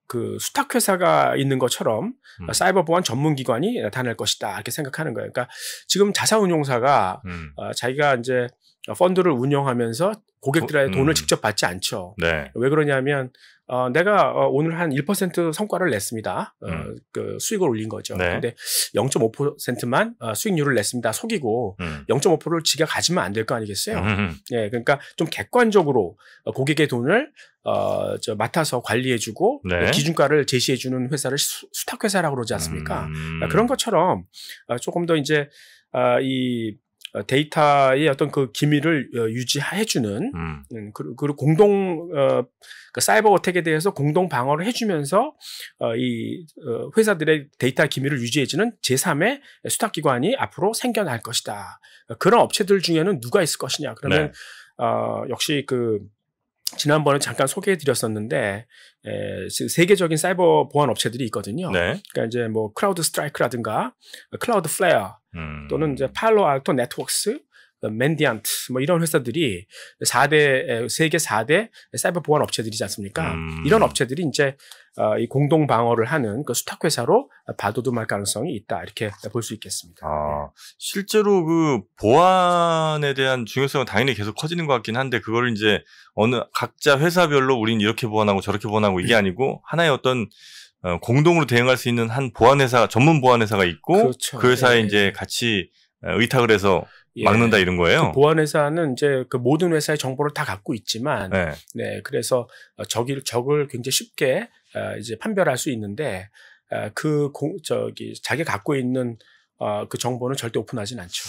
그 수탁 회사가 있는 것처럼 음. 사이버 보안 전문 기관이 나타날 것이다 이렇게 생각하는 거예요. 그러니까 지금 자사운용사가 음. 어, 자기가 이제 펀드를 운영하면서 고객들의 음. 돈을 직접 받지 않죠. 네. 왜 그러냐면 어, 내가 어, 오늘 한 1% 성과를 냈습니다. 어, 음. 그 수익을 올린 거죠. 네. 근데 0.5%만 어, 수익률을 냈습니다. 속이고 음. 0.5%를 지가 가지면 안 될 거 아니겠어요? 음. 예, 그러니까 좀 객관적으로 어, 고객의 돈을 어, 저 맡아서 관리해주고 네. 그 기준가를 제시해주는 회사를 수, 탁회사라고 그러지 않습니까? 음. 그러니까 그런 것처럼 어, 조금 더 이제 어, 이 어, 데이터의 어떤 그 기밀을 어, 유지해주는 음. 음 그리고 공동 어, 그 사이버 어택에 대해서 공동 방어를 해주면서 어, 이 어, 회사들의 데이터 기밀을 유지해주는 제3의 수탁기관이 앞으로 생겨날 것이다. 어, 그런 업체들 중에는 누가 있을 것이냐? 그러면 네. 어, 역시 그 지난번에 잠깐 소개해드렸었는데 에, 세계적인 사이버 보안 업체들이 있거든요. 네. 그러니까 이제 뭐클라우드 스트라이크라든가 클라우드 플레어 음. 또는 이제 팔로알토 네트웍스 맨디안트 뭐 이런 회사들이 4대 세계 4대 사이버 보안 업체들이지 않습니까? 음. 이런 업체들이 이제 어, 이 공동 방어를 하는 그 수탁 회사로 바도듬할 가능성이 있다 이렇게 볼 수 있겠습니다. 아, 네. 실제로 그 보안에 대한 중요성은 당연히 계속 커지는 것 같긴 한데 그거를 이제 어느 각자 회사별로 우린 이렇게 보완하고 저렇게 보완하고 이게 네. 아니고 하나의 어떤 어, 공동으로 대응할 수 있는 한 보안회사 전문 보안회사가 있고 그렇죠. 그 회사에 예. 이제 예. 같이 어, 의탁을 해서 예. 막는다 이런 거예요. 그 보안회사는 이제 그 모든 회사의 정보를 다 갖고 있지만, 네, 네 그래서 어, 적을 적을 굉장히 쉽게 어, 이제 판별할 수 있는데 어, 그 공, 저기 자기 갖고 있는 어, 그 정보는 절대 오픈하진 않죠.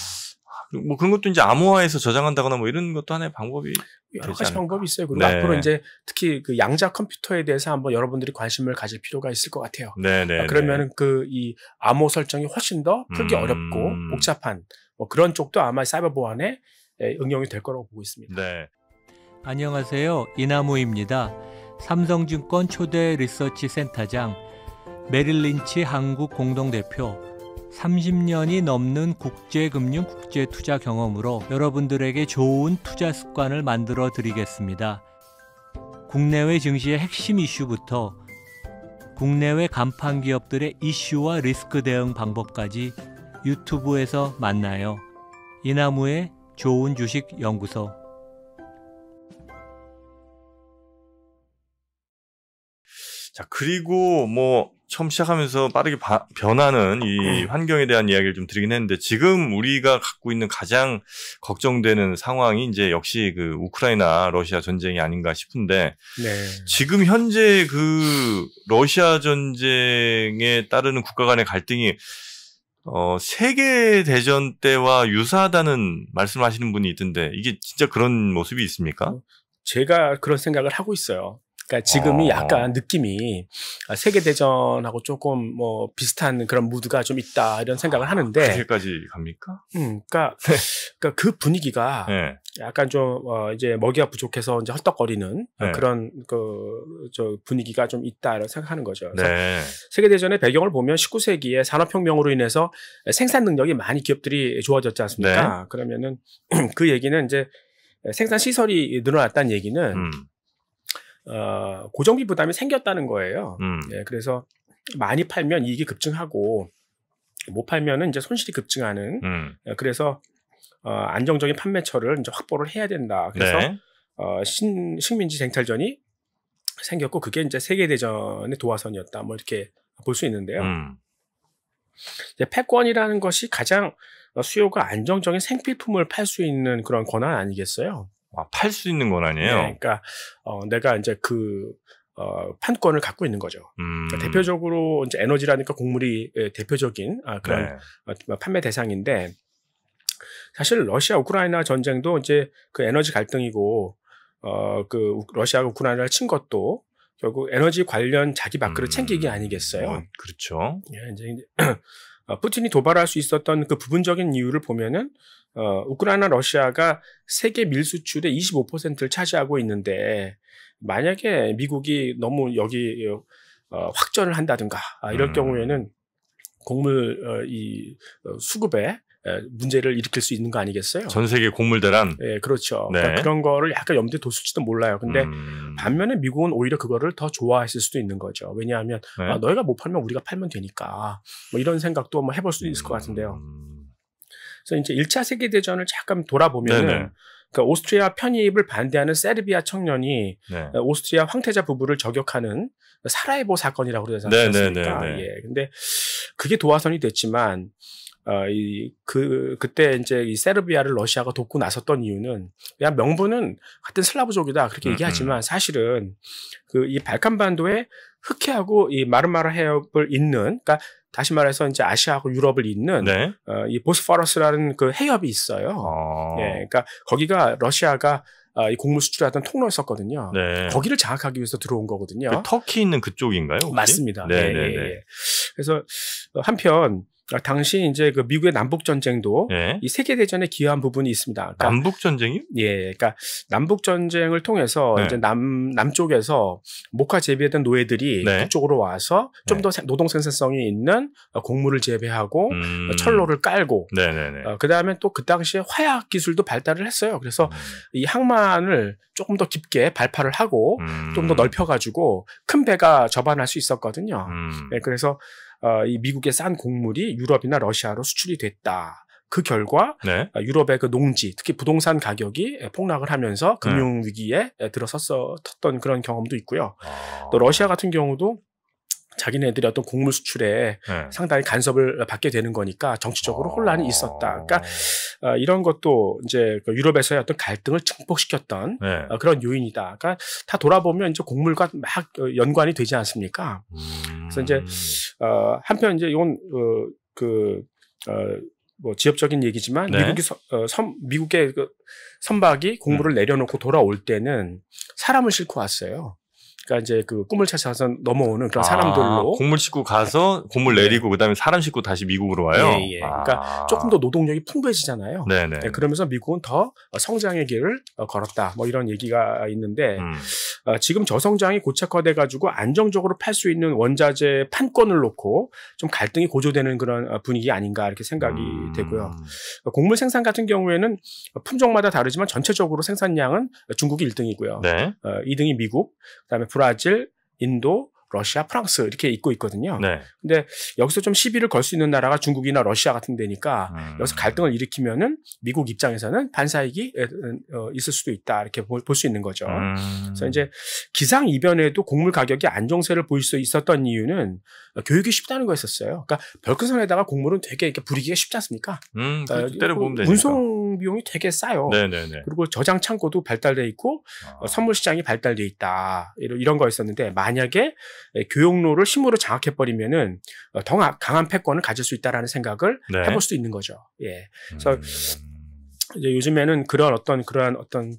뭐 그런 것도 이제 암호화해서 저장한다거나 뭐 이런 것도 하나의 방법이 여러 가지 방법이 있어요. 그리고 네. 앞으로 이제 특히 그 양자 컴퓨터에 대해서 한번 여러분들이 관심을 가질 필요가 있을 것 같아요. 네네. 네, 아, 그러면 그 이 암호 설정이 훨씬 더 풀기 음... 어렵고 복잡한 뭐 그런 쪽도 아마 사이버 보안에 응용이 될 거라고 보고 있습니다. 네. 안녕하세요. 이나무입니다. 삼성증권 초대 리서치 센터장 메릴린치 한국 공동대표 30년이 넘는 국제금융 국제투자 경험으로 여러분들에게 좋은 투자 습관을 만들어 드리겠습니다. 국내외 증시의 핵심 이슈부터 국내외 간판 기업들의 이슈와 리스크 대응 방법까지 유튜브에서 만나요. 이나무의 좋은 주식 연구소 자, 그리고 뭐 처음 시작하면서 빠르게 바, 변하는 이 음. 환경에 대한 이야기를 좀 드리긴 했는데 지금 우리가 갖고 있는 가장 걱정되는 상황이 이제 역시 그 우크라이나 러시아 전쟁이 아닌가 싶은데 네. 지금 현재 그 러시아 전쟁에 따르는 국가 간의 갈등이 어, 세계 대전 때와 유사하다는 말씀하시는 분이 있던데 이게 진짜 그런 모습이 있습니까? 제가 그런 생각을 하고 있어요. 그러니까 지금이 아. 약간 느낌이 아, 세계 대전하고 조금 뭐 비슷한 그런 무드가 좀 있다 이런 생각을 아, 하는데 거기까지 갑니까? 음, 그러니까, 네. 그러니까 그 분위기가 네. 약간 좀 어, 이제 먹이가 부족해서 이제 헐떡거리는 네. 그런 그 저 분위기가 좀 있다 이런 생각하는 거죠. 네. 세계 대전의 배경을 보면 19세기에 산업혁명으로 인해서 생산 능력이 많이 기업들이 좋아졌지 않습니까? 네. 그러면은 그 얘기는 이제 생산 시설이 늘어났다는 얘기는 음. 어, 고정비 부담이 생겼다는 거예요. 음. 예, 그래서 많이 팔면 이익이 급증하고 못 팔면은 이제 손실이 급증하는. 음. 예, 그래서 어, 안정적인 판매처를 이제 확보를 해야 된다. 그래서 네. 어, 신, 식민지 쟁탈전이 생겼고 그게 이제 세계 대전의 도화선이었다. 뭐 이렇게 볼 수 있는데요. 음. 이제 패권이라는 것이 가장 수요가 안정적인 생필품을 팔 수 있는 그런 권한 아니겠어요? 아, 팔수 있는 건 아니에요. 네, 그러니까 어, 내가 이제 그 어, 판권을 갖고 있는 거죠. 그러니까 음. 그러니까 대표적으로 이제 에너지라니까 곡물이 예, 대표적인 아, 그런 네. 어, 뭐 판매 대상인데 사실 러시아 우크라이나 전쟁도 이제 그 에너지 갈등이고 어, 그러시아 우크라이나를 친 것도 결국 에너지 관련 자기 밥그릇 음. 챙기기 아니겠어요? 어, 그렇죠. 예, 이제, 이제 어, 푸틴이 도발할 수 있었던 그 부분적인 이유를 보면은 어, 우크라이나 러시아가 세계 밀수출의 25%를 차지하고 있는데 만약에 미국이 너무 여기 어, 확전을 한다든가 아, 이럴 음. 경우에는 곡물 어, 이 어, 수급에 문제를 일으킬 수 있는 거 아니겠어요? 전 세계 곡물 대란. 예, 그렇죠. 그러니까 네. 그러니까 그런 거를 약간 염두에 뒀을지도 몰라요. 근데 음. 반면에 미국은 오히려 그거를 더 좋아했을 수도 있는 거죠. 왜냐하면 네. 아, 너희가 못 팔면 우리가 팔면 되니까 뭐 이런 생각도 한번 해볼 수 있을 음. 것 같은데요. 음. 그래서 이제 1차 세계대전을 잠깐 돌아보면 은그러니 오스트리아 편입을 반대하는 세르비아 청년이 네. 어, 오스트리아 황태자 부부를 저격하는 사라예보 사건이라고 그러지 않습니까? 네, 네, 네, 네. 예. 근데 그게 도화선이 됐지만 어, 이, 그, 그때 이제 이 세르비아를 러시아가 돕고 나섰던 이유는 그냥 명분은 하여튼 슬라브족이다. 그렇게 음, 얘기하지만 음. 사실은 그이 발칸반도에 흑해하고 이 마르마라 해협을 잇는, 그러니까 다시 말해서 이제 아시아하고 유럽을 잇는 네. 어, 이 보스포러스라는 그 해협이 있어요. 아. 예, 그러니까 거기가 러시아가 아, 이 곡물 수출하던 통로였었거든요. 네. 거기를 장악하기 위해서 들어온 거거든요. 그 터키 있는 그쪽인가요? 혹시? 맞습니다. 네, 예, 네, 예, 네. 예, 그래서 한편 아, 당시 이제 그 미국의 남북 전쟁도 예. 이 세계 대전에 기여한 부분이 있습니다. 그러니까 남북 전쟁이? 예, 그러니까 남북 전쟁을 통해서 네. 이제 남 남쪽에서 목화 재배했던 노예들이 네. 북쪽으로 와서 좀더 네. 노동 생산성이 있는 어, 곡물을 재배하고 어, 음. 철로를 깔고, 어, 그 다음에 또 그 당시에 화약 기술도 발달을 했어요. 그래서 음. 이 항만을 조금 더 깊게 발파를 하고 음. 좀더 넓혀가지고 큰 배가 접안할 수 있었거든요. 음. 네, 그래서 어, 이 미국의 싼 곡물이 유럽이나 러시아로 수출이 됐다. 그 결과 네. 어, 유럽의 그 농지 특히 부동산 가격이 예, 폭락을 하면서 금융 네. 위기에 네. 들어섰었던 그런 경험도 있고요. 아... 또 러시아 같은 경우도 자기네들이 어떤 곡물 수출에 네. 상당히 간섭을 받게 되는 거니까 정치적으로 혼란이 있었다. 그러니까 아. 어, 이런 것도 이제 그 유럽에서의 어떤 갈등을 증폭시켰던 네. 어, 그런 요인이다. 그러니까 다 돌아보면 이제 곡물과 막 어, 연관이 되지 않습니까? 그래서 이제 음. 어, 한편 이제 이건 어, 그 어, 뭐 지엽적인 얘기지만 네. 미국이 서, 어, 선, 미국의 그 선박이 공물을 음. 네. 내려놓고 돌아올 때는 사람을 싣고 왔어요. 그러니까 이제 그 꿈을 찾아서 넘어오는 그런 아, 사람들로 곡물 싣고 가서 곡물 네. 내리고 네. 그다음에 사람 싣고 다시 미국으로 와요. 예, 예. 그러니까 아. 그러니까 조금 더 노동력이 풍부해지잖아요. 네네. 네. 네, 그러면서 미국은 더 성장의 길을 어, 걸었다. 뭐 이런 얘기가 있는데 음. 어, 지금 저성장이 고착화돼 가지고 안정적으로 팔 수 있는 원자재 판권을 놓고 좀 갈등이 고조되는 그런 어, 분위기 아닌가 이렇게 생각이 음. 되고요. 어, 곡물 생산 같은 경우에는 품종마다 다르지만 전체적으로 생산량은 중국이 1등이고요. 네. 어, 2등이 미국, 그다음에 브라질, 인도, 러시아, 프랑스 이렇게 있고 있거든요. 네. 근데 여기서 좀 시비를 걸 수 있는 나라가 중국이나 러시아 같은 데니까 음. 여기서 갈등을 일으키면은 미국 입장에서는 반사익이 음, 어, 있을 수도 있다 이렇게 볼 수 있는 거죠. 음. 그래서 이제 기상 이변에도 곡물 가격이 안정세를 보일 수 있었던 이유는 교육이 쉽다는 거였었어요. 그러니까 별크선에다가 곡물은 되게 이렇게 부리기가 쉽지 않습니까? 음, 그러니까 때려 보니까 그 운송 비용이 되게 싸요. 네네네. 그리고 저장 창고도 발달돼 있고 아. 어, 선물 시장이 발달돼 있다 이런 거였었는데 만약에 예, 교역로를 힘으로 장악해 버리면은 어, 더 강한 패권을 가질 수 있다라는 생각을 네. 해볼 수 있는 거죠. 예. 그래서 음. 이제 요즘에는 그런 어떤 그러한 어떤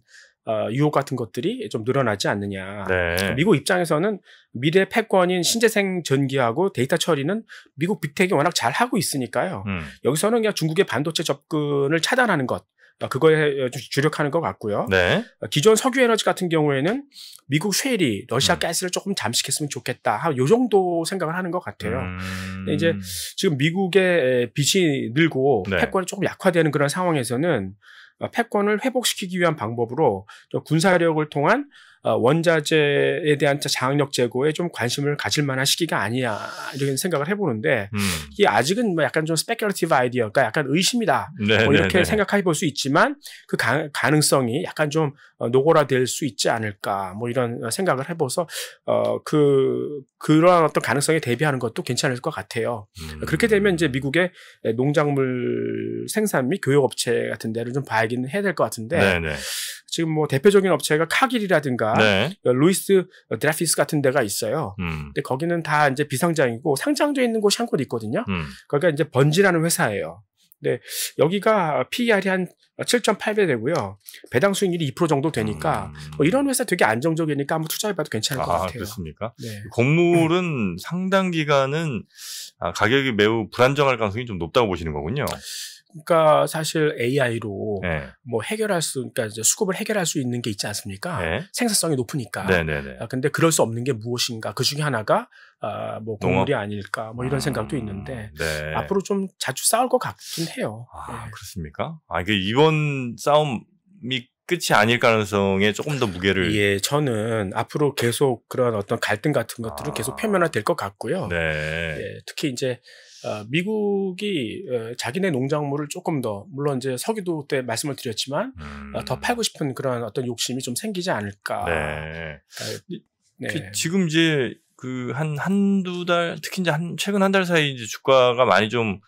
어, 유혹 같은 것들이 좀 늘어나지 않느냐. 네. 미국 입장에서는 미래 패권인 신재생 전기하고 데이터 처리는 미국 빅텍이 워낙 잘 하고 있으니까요. 음. 여기서는 그냥 중국의 반도체 접근을 차단하는 것. 아, 그거에 주력하는 것 같고요. 네. 어, 기존 석유 에너지 같은 경우에는 미국 쉘이 러시아 음. 가스를 조금 잠식했으면 좋겠다. 요 정도 생각을 하는 것 같아요. 음. 이제 지금 미국의 빚이 늘고 네. 패권이 조금 약화되는 그런 상황에서는 어, 패권을 회복시키기 위한 방법으로 군사력을 통한 어, 원자재에 대한 장악력 제고에 좀 관심을 가질 만한 시기가 아니야 이런 생각을 해보는데 음. 이게 아직은 뭐 약간 좀 스페큘러티브 아이디어가 약간 의심이다 뭐 네, 뭐 이렇게 네, 네. 생각해 볼 수 있지만 그 가, 능성이 약간 좀 어, 노골화될 수 있지 않을까 뭐 이런 생각을 해보서 어그 그러한 어떤 가능성에 대비하는 것도 괜찮을 것 같아요. 음. 그렇게 되면 이제 미국의 농작물 생산 및 교육업체 같은 데를 좀 봐야긴 해야 될 것 같은데 네네. 네. 지금 뭐 대표적인 업체가 카길이라든가 네. 루이스 드라피스 같은 데가 있어요. 음. 근데 거기는 다 이제 비상장이고 상장돼 있는 곳이 한곳 있거든요. 음. 거기가 이제 번지라는 회사예요. 네, 여기가 PER이 한 7.8배 되고요. 배당 수익률이 2% 정도 되니까 음. 뭐 이런 회사 되게 안정적이니까 한번 투자해봐도 괜찮을 것 아, 같아요. 그렇습니까? 네. 건물은 음. 상당 기간은 아, 가격이 매우 불안정할 가능성이 좀 높다고 보시는 거군요. 그러니까 사실 AI로 네. 뭐 해결할 수, 그러니까 이제 수급을 해결할 수 있는 게 있지 않습니까? 네. 생산성이 높으니까. 네네네. 아, 근데 그럴 수 없는 게 무엇인가? 그 중에 하나가 아, 뭐 곡물이 아닐까? 뭐 이런 음, 생각도 있는데 네. 앞으로 좀 자주 싸울 것 같긴 해요. 아, 네. 그렇습니까? 아, 이게 이번 싸움이 끝이 아닐 가능성에 조금 더 무게를 예 저는 앞으로 계속 그런 어떤 갈등 같은 것들은 아. 계속 표면화될 것 같고요. 네. 예, 특히 이제 어, 미국이 어, 자기네 농작물을 조금 더 물론 이제 서기도 때 말씀을 드렸지만 어, 음. 더 팔고 싶은 그런 어떤 욕심이 좀 생기지 않을까. 네. 아, 네. 그, 지금 이제 그 한 한두 달 특히 이제 한 최근 한 달 사이 이제 주가가 많이 좀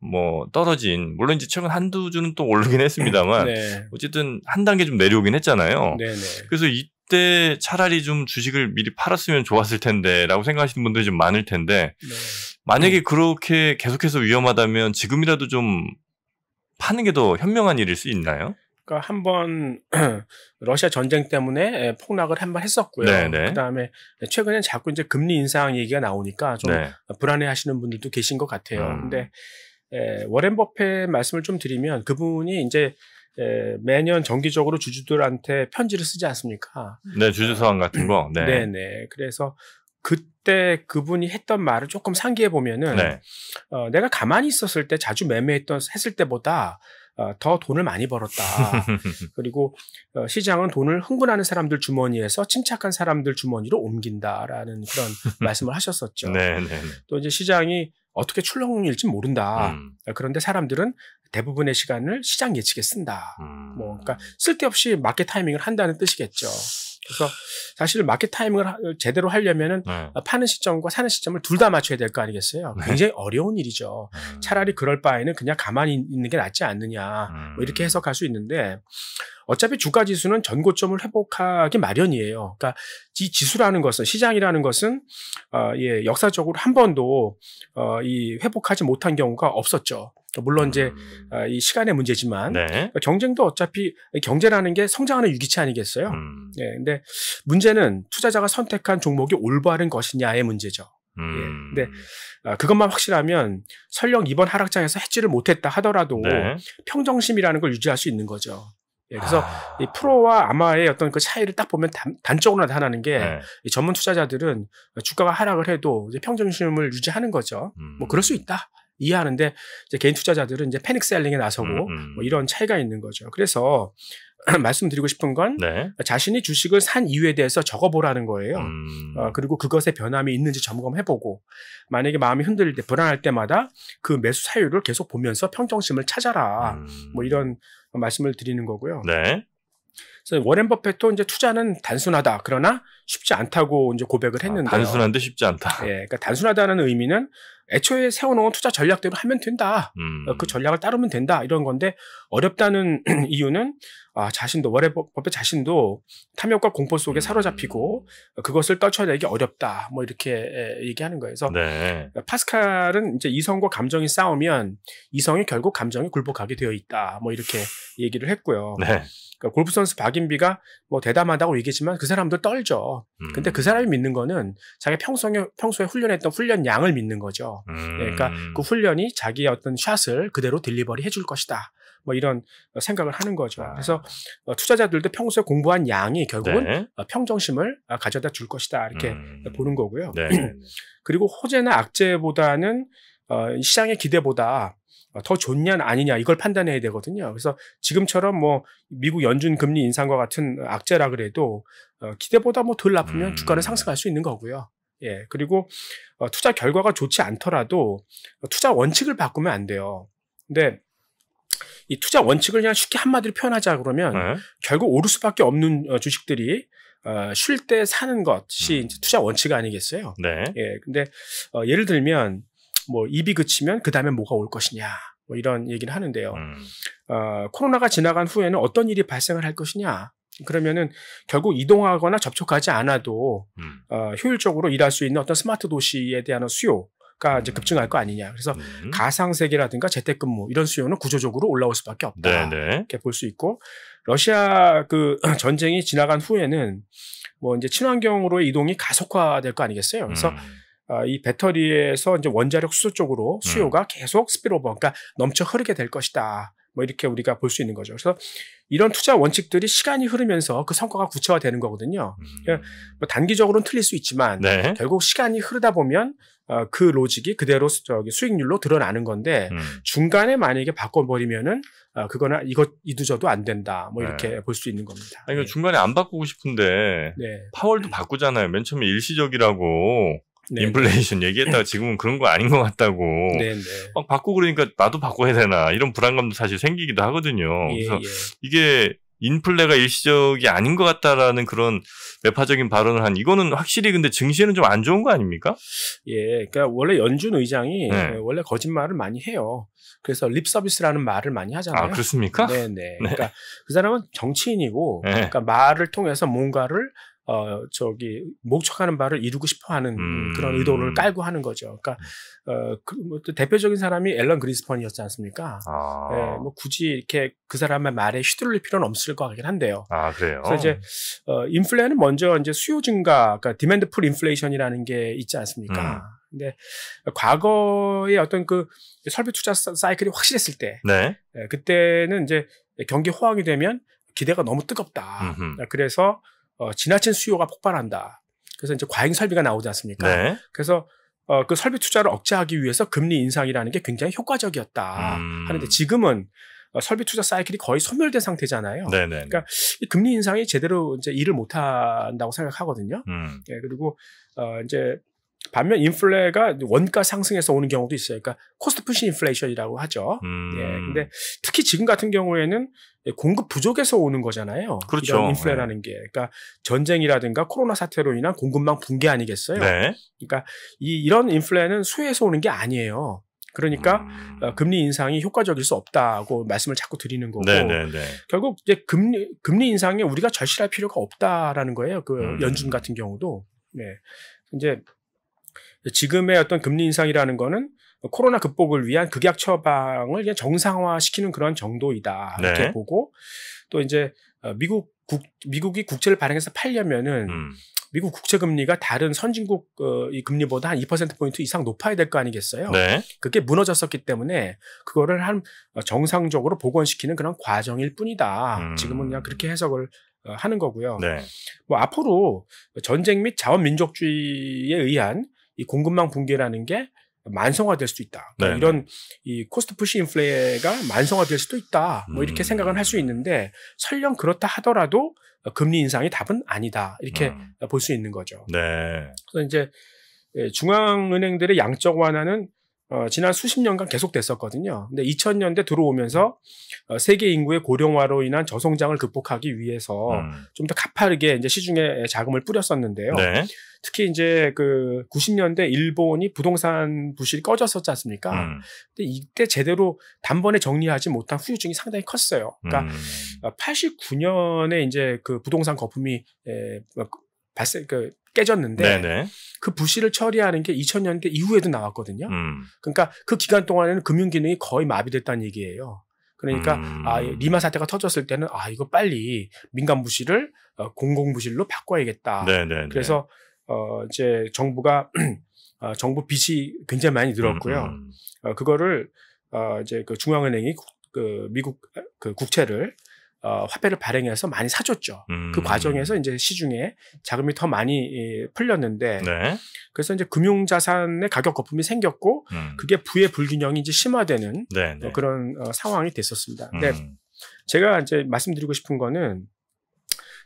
뭐 떨어진 물론 이제 최근 한두 주는 또 오르긴 했습니다만 네. 어쨌든 한 단계 좀 내려오긴 했잖아요. 그래서 이 그때 차라리 좀 주식을 미리 팔았으면 좋았을 텐데라고 생각하시는 분들이 좀 많을 텐데 네. 만약에 네. 그렇게 계속해서 위험하다면 지금이라도 좀 파는 게 더 현명한 일일 수 있나요? 그러니까 한번 러시아 전쟁 때문에 예, 폭락을 한번 했었고요. 네네. 네. 그다음에 최근엔 자꾸 이제 금리 인상 얘기가 나오니까 좀 네. 불안해하시는 분들도 계신 것 같아요. 음. 근데 에, 예, 워렌 버핏 말씀을 좀 드리면 그분이 이제 매년 정기적으로 주주들한테 편지를 쓰지 않습니까? 네, 주주 서원 같은 거. 네, 네. 그래서 그때 그분이 했던 말을 조금 상기해 보면은 네. 어, 내가 가만히 있었을 때 자주 매매했던 했을 때보다 어, 더 돈을 많이 벌었다. 그리고 어, 시장은 돈을 흥분하는 사람들 주머니에서 침착한 사람들 주머니로 옮긴다라는 그런 말씀을 하셨었죠. 네, 네, 네, 또 이제 시장이 어떻게 출렁일지 모른다. 음. 그런데 사람들은 대부분의 시간을 시장 예측에 쓴다. 뭐, 음. 뭐, 그러니까 쓸데없이 마켓 타이밍을 한다는 뜻이겠죠. 그래서 사실 마켓 타이밍을 제대로 하려면은 네. 파는 시점과 사는 시점을 둘 다 맞춰야 될 거 아니겠어요? 네. 굉장히 어려운 일이죠. 음. 차라리 그럴 바에는 그냥 가만히 있는 게 낫지 않느냐 음. 뭐 이렇게 음. 해석할 수 있는데 어차피 주가 지수는 전고점을 회복하기 마련이에요. 그러니까 이 지수라는 것은 시장이라는 것은 어, 예, 역사적으로 한 번도 어, 이 회복하지 못한 경우가 없었죠. 그러니까 물론 이제 음. 아, 이 시간의 문제지만 네. 그러니까 경쟁도 어차피 경제라는 게 성장하는 유기체 아니겠어요. 음. 예, 근데 문제는 투자자가 선택한 종목이 올바른 것이냐의 문제죠. 음. 예, 근데 아, 그것만 확실하면 설령 이번 하락장에서 해지를 못했다 하더라도 네. 평정심이라는 걸 유지할 수 있는 거죠. 예, 그래서 아... 이 프로와 아마의 어떤 그 차이를 딱 보면 단, 적으로 나타나는 게 네. 전문 투자자들은 주가가 하락을 해도 이제 평정심을 유지하는 거죠. 음... 뭐 그럴 음. 수 있다. 이해하는데 이제 개인 투자자들은 이제 패닉 셀링에 나서고 음. 음. 뭐 이런 차이가 있는 거죠. 그래서 말씀드리고 싶은 건 네. 자신이 주식을 산 이유에 대해서 적어보라는 거예요. 음. 어, 그리고 그것에 변함이 있는지 점검해보고 만약에 마음이 흔들릴 때 불안할 때마다 그 매수 사유를 계속 보면서 평정심을 찾아라. 음. 뭐 이런 말씀을 드리는 거고요. 네. 그래서 워렌 버핏도 이제 투자는 단순하다. 그러나 쉽지 않다고 이제 고백을 했는데 아, 단순한데 쉽지 않다. 예, 그러니까 단순하다는 의미는 애초에 세워놓은 투자 전략대로 하면 된다. 음. 어, 그 전략을 따르면 된다. 이런 건데 어렵다는 이유는 아, 자신도 월해법의 자신도 탐욕과 공포 속에 사로잡히고 음. 그것을 떨쳐내기 어렵다. 뭐 이렇게 얘기하는 거예요. 그래서 네. 파스칼은 이제 이성과 감정이 싸우면 이성이 결국 감정에 굴복하게 되어 있다. 뭐 이렇게 얘기를 했고요. 네. 그러니까 골프 선수 박인비가 뭐 대담하다고 얘기했지만 그사람도 떨죠. 음. 근데 그 음. 사람이 믿는 거는 자기 평소에 평소에 훈련했던 훈련 양을 믿는 거죠. 예, 그러니까 음. 그러니까 그 훈련이 자기의 어떤 샷을 그대로 딜리버리 해줄 것이다. 뭐 이런 어, 생각을 하는 거죠. 아. 그래서 어, 투자자들도 평소에 공부한 양이 결국은 네. 어, 평정심을 아, 가져다 줄 것이다 이렇게 음. 보는 거고요. 네. 그리고 호재나 악재보다는 시장의 기대보다 아, 더 좋냐 아니냐 이걸 판단해야 되거든요. 그래서 지금처럼 뭐 미국 연준 금리 인상과 같은 악재라 그래도 어, 기대보다 뭐 덜 나쁘면 주가는 음. 상승할 수 있는 거고요. 예 그리고 어, 투자 결과가 좋지 않더라도 투자 원칙을 바꾸면 안 돼요. 근데 이 투자 원칙을 그냥 쉽게 한마디로 표현하자 그러면 네. 결국 오를 수밖에 없는 어, 주식들이 쉴 때 사는 것이 음. 투자 원칙 아니겠어요? 네. 예. 근데 예를 들면 뭐 입이 그치면 그 다음에 뭐가 올 것이냐 뭐 이런 얘기를 하는데요. 음. 어, 코로나가 지나간 후에는 어떤 일이 발생을 할 것이냐 그러면은 결국 이동하거나 접촉하지 않아도 음. 어, 효율적으로 일할 수 있는 어떤 스마트 도시에 대한 수요 가 이제 음. 급증할 거 아니냐. 그래서 음. 가상 세계라든가 재택근무 이런 수요는 구조적으로 올라올 수밖에 없다. 네네. 이렇게 볼 수 있고 러시아 그 전쟁이 지나간 후에는 뭐 이제 친환경으로의 이동이 가속화될 거 아니겠어요. 그래서 음. 어, 이 배터리에서 이제 원자력 수소 쪽으로 음. 수요가 음. 계속 스피로버, 그러니까 넘쳐 흐르게 될 것이다. 뭐 이렇게 우리가 볼 수 있는 거죠. 그래서 이런 투자 원칙들이 시간이 흐르면서 그 성과가 구체화되는 거거든요. 음. 예, 뭐 단기적으로는 틀릴 수 있지만 네. 결국 시간이 흐르다 보면 어, 그 로직이 그대로 저기 수익률로 드러나는 건데 음. 중간에 만약에 바꿔버리면은 어, 그거는 이것 이두저도 안 된다. 뭐 네. 이렇게 네. 볼수 있는 겁니다. 아니, 그 네. 중간에 안 바꾸고 싶은데 네. 파월도 바꾸잖아요. 맨 처음에 일시적이라고 네 인플레이션 얘기했다가 지금은 그런 거 아닌 것 같다고 네네. 네. 막 바꾸고 그러니까 나도 바꿔야 되나 이런 불안감도 사실 생기기도 하거든요. 예, 그래서 예. 이게 인플레가 일시적이 아닌 것 같다라는 그런 매파적인 발언을 한 이거는 확실히 근데 증시에는 좀 안 좋은 거 아닙니까? 예, 그러니까 원래 연준 의장이 네. 원래 거짓말을 많이 해요. 그래서 립 서비스라는 말을 많이 하잖아요. 아 그렇습니까? 네네. 네. 네. 그러니까 그 사람은 정치인이고, 네. 그러니까 말을 통해서 뭔가를 어 저기 목적하는 바를 이루고 싶어하는 음. 그런 의도를 음. 깔고 하는 거죠. 그러니까 어 그, 뭐또 대표적인 사람이 앨런 그리스펀이었지 않습니까? 아. 예, 뭐 굳이 이렇게 그 사람의 말에 휘둘릴 필요는 없을 것 같긴 한데요. 아 그래요. 그래서 이제 어 인플레는 먼저 이제 수요 증가, 그러니까 디맨드 풀 인플레이션이라는 게 있지 않습니까? 음. 근데 과거의 어떤 그 설비 투자 사이클이 확실했을 때, 네. 예, 그때는 이제 경기 호황이 되면 기대가 너무 뜨겁다. 음흠. 그래서 어, 지나친 수요가 폭발한다. 그래서 이제 과잉 설비가 나오지 않습니까? 네. 그래서 어, 그 설비 투자를 억제하기 위해서 금리 인상이라는 게 굉장히 효과적이었다 음. 하는데 지금은 어, 설비 투자 사이클이 거의 소멸된 상태잖아요. 네네네. 네, 네. 그러니까 이 금리 인상이 제대로 이제 일을 못 한다고 생각하거든요. 음. 예, 그리고 어, 이제 반면 인플레가 원가 상승해서 오는 경우도 있어요. 그러니까 코스트 푸시 인플레이션이라고 하죠. 음. 예. 근데 특히 지금 같은 경우에는 예, 공급 부족에서 오는 거잖아요. 그렇죠. 이런 인플레라는 네. 게. 그러니까 전쟁이라든가 코로나 사태로 인한 공급망 붕괴 아니겠어요? 네. 그러니까 이 이런 인플레는 수혜에서 오는 게 아니에요. 그러니까 음. 어, 금리 인상이 효과적일 수 없다고 말씀을 자꾸 드리는 거고 네네네. 네, 네. 결국 이제 금리 금리 인상에 우리가 절실할 필요가 없다라는 거예요. 그 음. 연준 같은 경우도 네. 이제 지금의 어떤 금리 인상이라는 거는 코로나 극복을 위한 극약 처방을 그냥 정상화시키는 그런 정도이다 이렇게 네. 보고 또 이제 어, 미국 국, 미국이 국채를 발행해서 팔려면은 음. 미국 국채 금리가 다른 선진국 어, 이 금리보다 한2% 포인트 이상 높아야 될 거 아니겠어요? 네. 그게 무너졌었기 때문에 그거를 한 어, 정상적으로 복원시키는 그런 과정일 뿐이다. 음. 지금은 그냥 그렇게 해석을 어, 하는 거고요. 네. 뭐 앞으로 전쟁 및 자원민족주의에 의한 이 공급망 붕괴라는 게 만성화될 수도 있다. 그러니까 네, 네. 이런 이 코스트 푸시 인플레가 만성화될 수도 있다. 뭐 이렇게 음. 생각은 할 수 있는데 설령 그렇다 하더라도 금리 인상이 답은 아니다. 이렇게 음. 볼수 있는 거죠. 네. 그래서 이제 예, 중앙은행들의 양적 완화는 어, 지난 수십 년간 계속됐었거든요. 근데 2000년대 들어오면서 어, 세계 인구의 고령화로 인한 저성장을 극복하기 위해서 음. 좀더 가파르게 이제 시중에 자금을 뿌렸었는데요. 네. 특히 이제 그 90년대 일본이 부동산 부실이 꺼졌었지 않습니까? 음. 근데 이때 제대로 단번에 정리하지 못한 후유증이 상당히 컸어요. 그러니까 음. 89년에 이제 그 부동산 거품이 에, 발생 그 깨졌는데 네네. 그 부실을 처리하는 게 2000년대 이후에도 나왔거든요. 음. 그러니까 그 기간 동안에는 금융 기능이 거의 마비됐다는 얘기예요. 그러니까 음. 아 리마 사태가 터졌을 때는 아 이거 빨리 민간 부실을 어, 공공 부실로 바꿔야겠다. 네네네. 그래서 어 이제 정부가 어, 정부 빚이 굉장히 많이 늘었고요. 음, 음. 어, 그거를 어, 이제 그 중앙은행이 그 미국 그 국채를 어, 화폐를 발행해서 많이 사줬죠. 그 음. 그 과정에서 이제 시중에 자금이 더 많이 이, 풀렸는데 네. 그래서 이제 금융자산의 가격 거품이 생겼고 음. 그게 부의 불균형이 이제 심화되는 네, 어, 네. 그런 어, 상황이 됐었습니다. 근데 음. 네. 제가 이제 말씀드리고 싶은 거는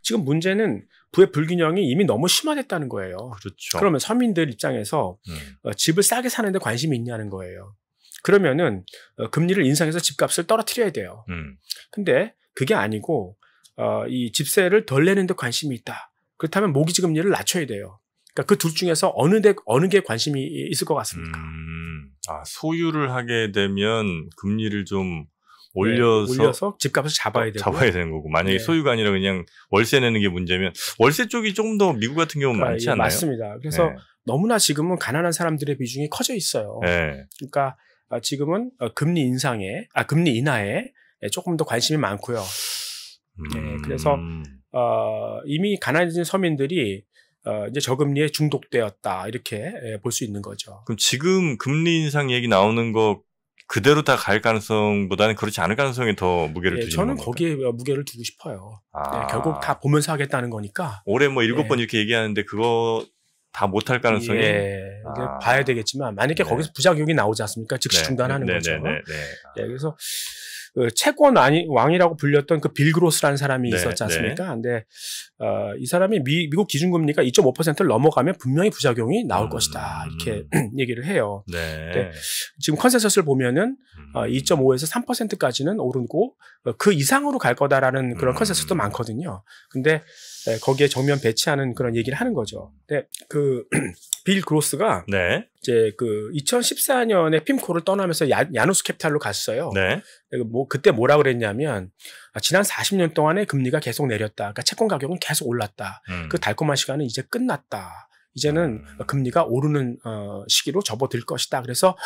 지금 문제는 부의 불균형이 이미 너무 심화됐다는 거예요. 그렇죠. 그러면 서민들 입장에서 음. 어, 집을 싸게 사는데 관심이 있냐는 거예요. 그러면은 어, 금리를 인상해서 집값을 떨어뜨려야 돼요. 음. 근데 그게 아니고 어, 이 집세를 덜 내는데 관심이 있다. 그렇다면 모기지금리를 낮춰야 돼요. 그러니까 그 둘 중에서 어느 데 어느 게 관심이 있을 것 같습니까? 음, 아 소유를 하게 되면 금리를 좀 올려서, 네, 올려서 집값을 잡아야 어, 되고 잡아야 되는 거고 만약에 네. 소유가 아니라 그냥 월세 내는 게 문제면 월세 쪽이 조금 더 미국 같은 경우 는 그러니까, 많지 예, 않나요? 맞습니다. 그래서 네. 너무나 지금은 가난한 사람들의 비중이 커져 있어요. 네. 그러니까 아, 지금은 어, 금리 인상에 아 금리 인하에 예, 조금 더 관심이 많고요. 네, 그래서 어, 이미 가난해진 서민들이 어, 이제 저금리에 중독되었다 이렇게 예, 볼수 있는 거죠. 그럼 지금 금리 인상 얘기 나오는 거 그대로 다 갈 가능성보다는 그렇지 않을 가능성에 더 무게를 네, 두는 저는 거기에 어, 무게를 두고 싶어요. 아. 네, 결국 다 보면서 하겠다는 거니까. 올해 뭐 일곱 네. 번 이렇게 얘기하는데 그거 다 못할 가능성이 예, 아. 봐야 되겠지만 만약에 네. 거기서 부작용이 나오지 않습니까? 즉시 네. 중단하는 네, 거죠. 네, 그래서 그 채권 왕이라고 불렸던 그 빌그로스라는 사람이 네, 있었지 않습니까? 네. 근데 어, 이 사람이 미, 미국 기준금리가 2.5%를 넘어가면 분명히 부작용이 나올 음. 것이다 이렇게 얘기를 해요. 네. 지금 컨센서스를 보면은 어, 2.5에서 음. 3%까지는 오르고 어, 그 이상으로 갈 거다라는 그런 음. 컨센서스도 많거든요. 근데 에, 거기에 정면 배치하는 그런 얘기를 하는 거죠. 근데 그빌 그로스가 네. 이제 그 2014년에 핌코를 떠나면서 야, 야누스 피탈로 갔어요. 네. 뭐 그때 뭐라 그랬냐면 아, 지난 40년 동안에 금리가 계속 내렸다. 그러니까 채권 가격은 계속 올랐다. 음. 그 달콤한 시간은 이제 끝났다. 이제는 음. 어, 금리가 오르는 어, 시기로 접어들 것이다. 그래서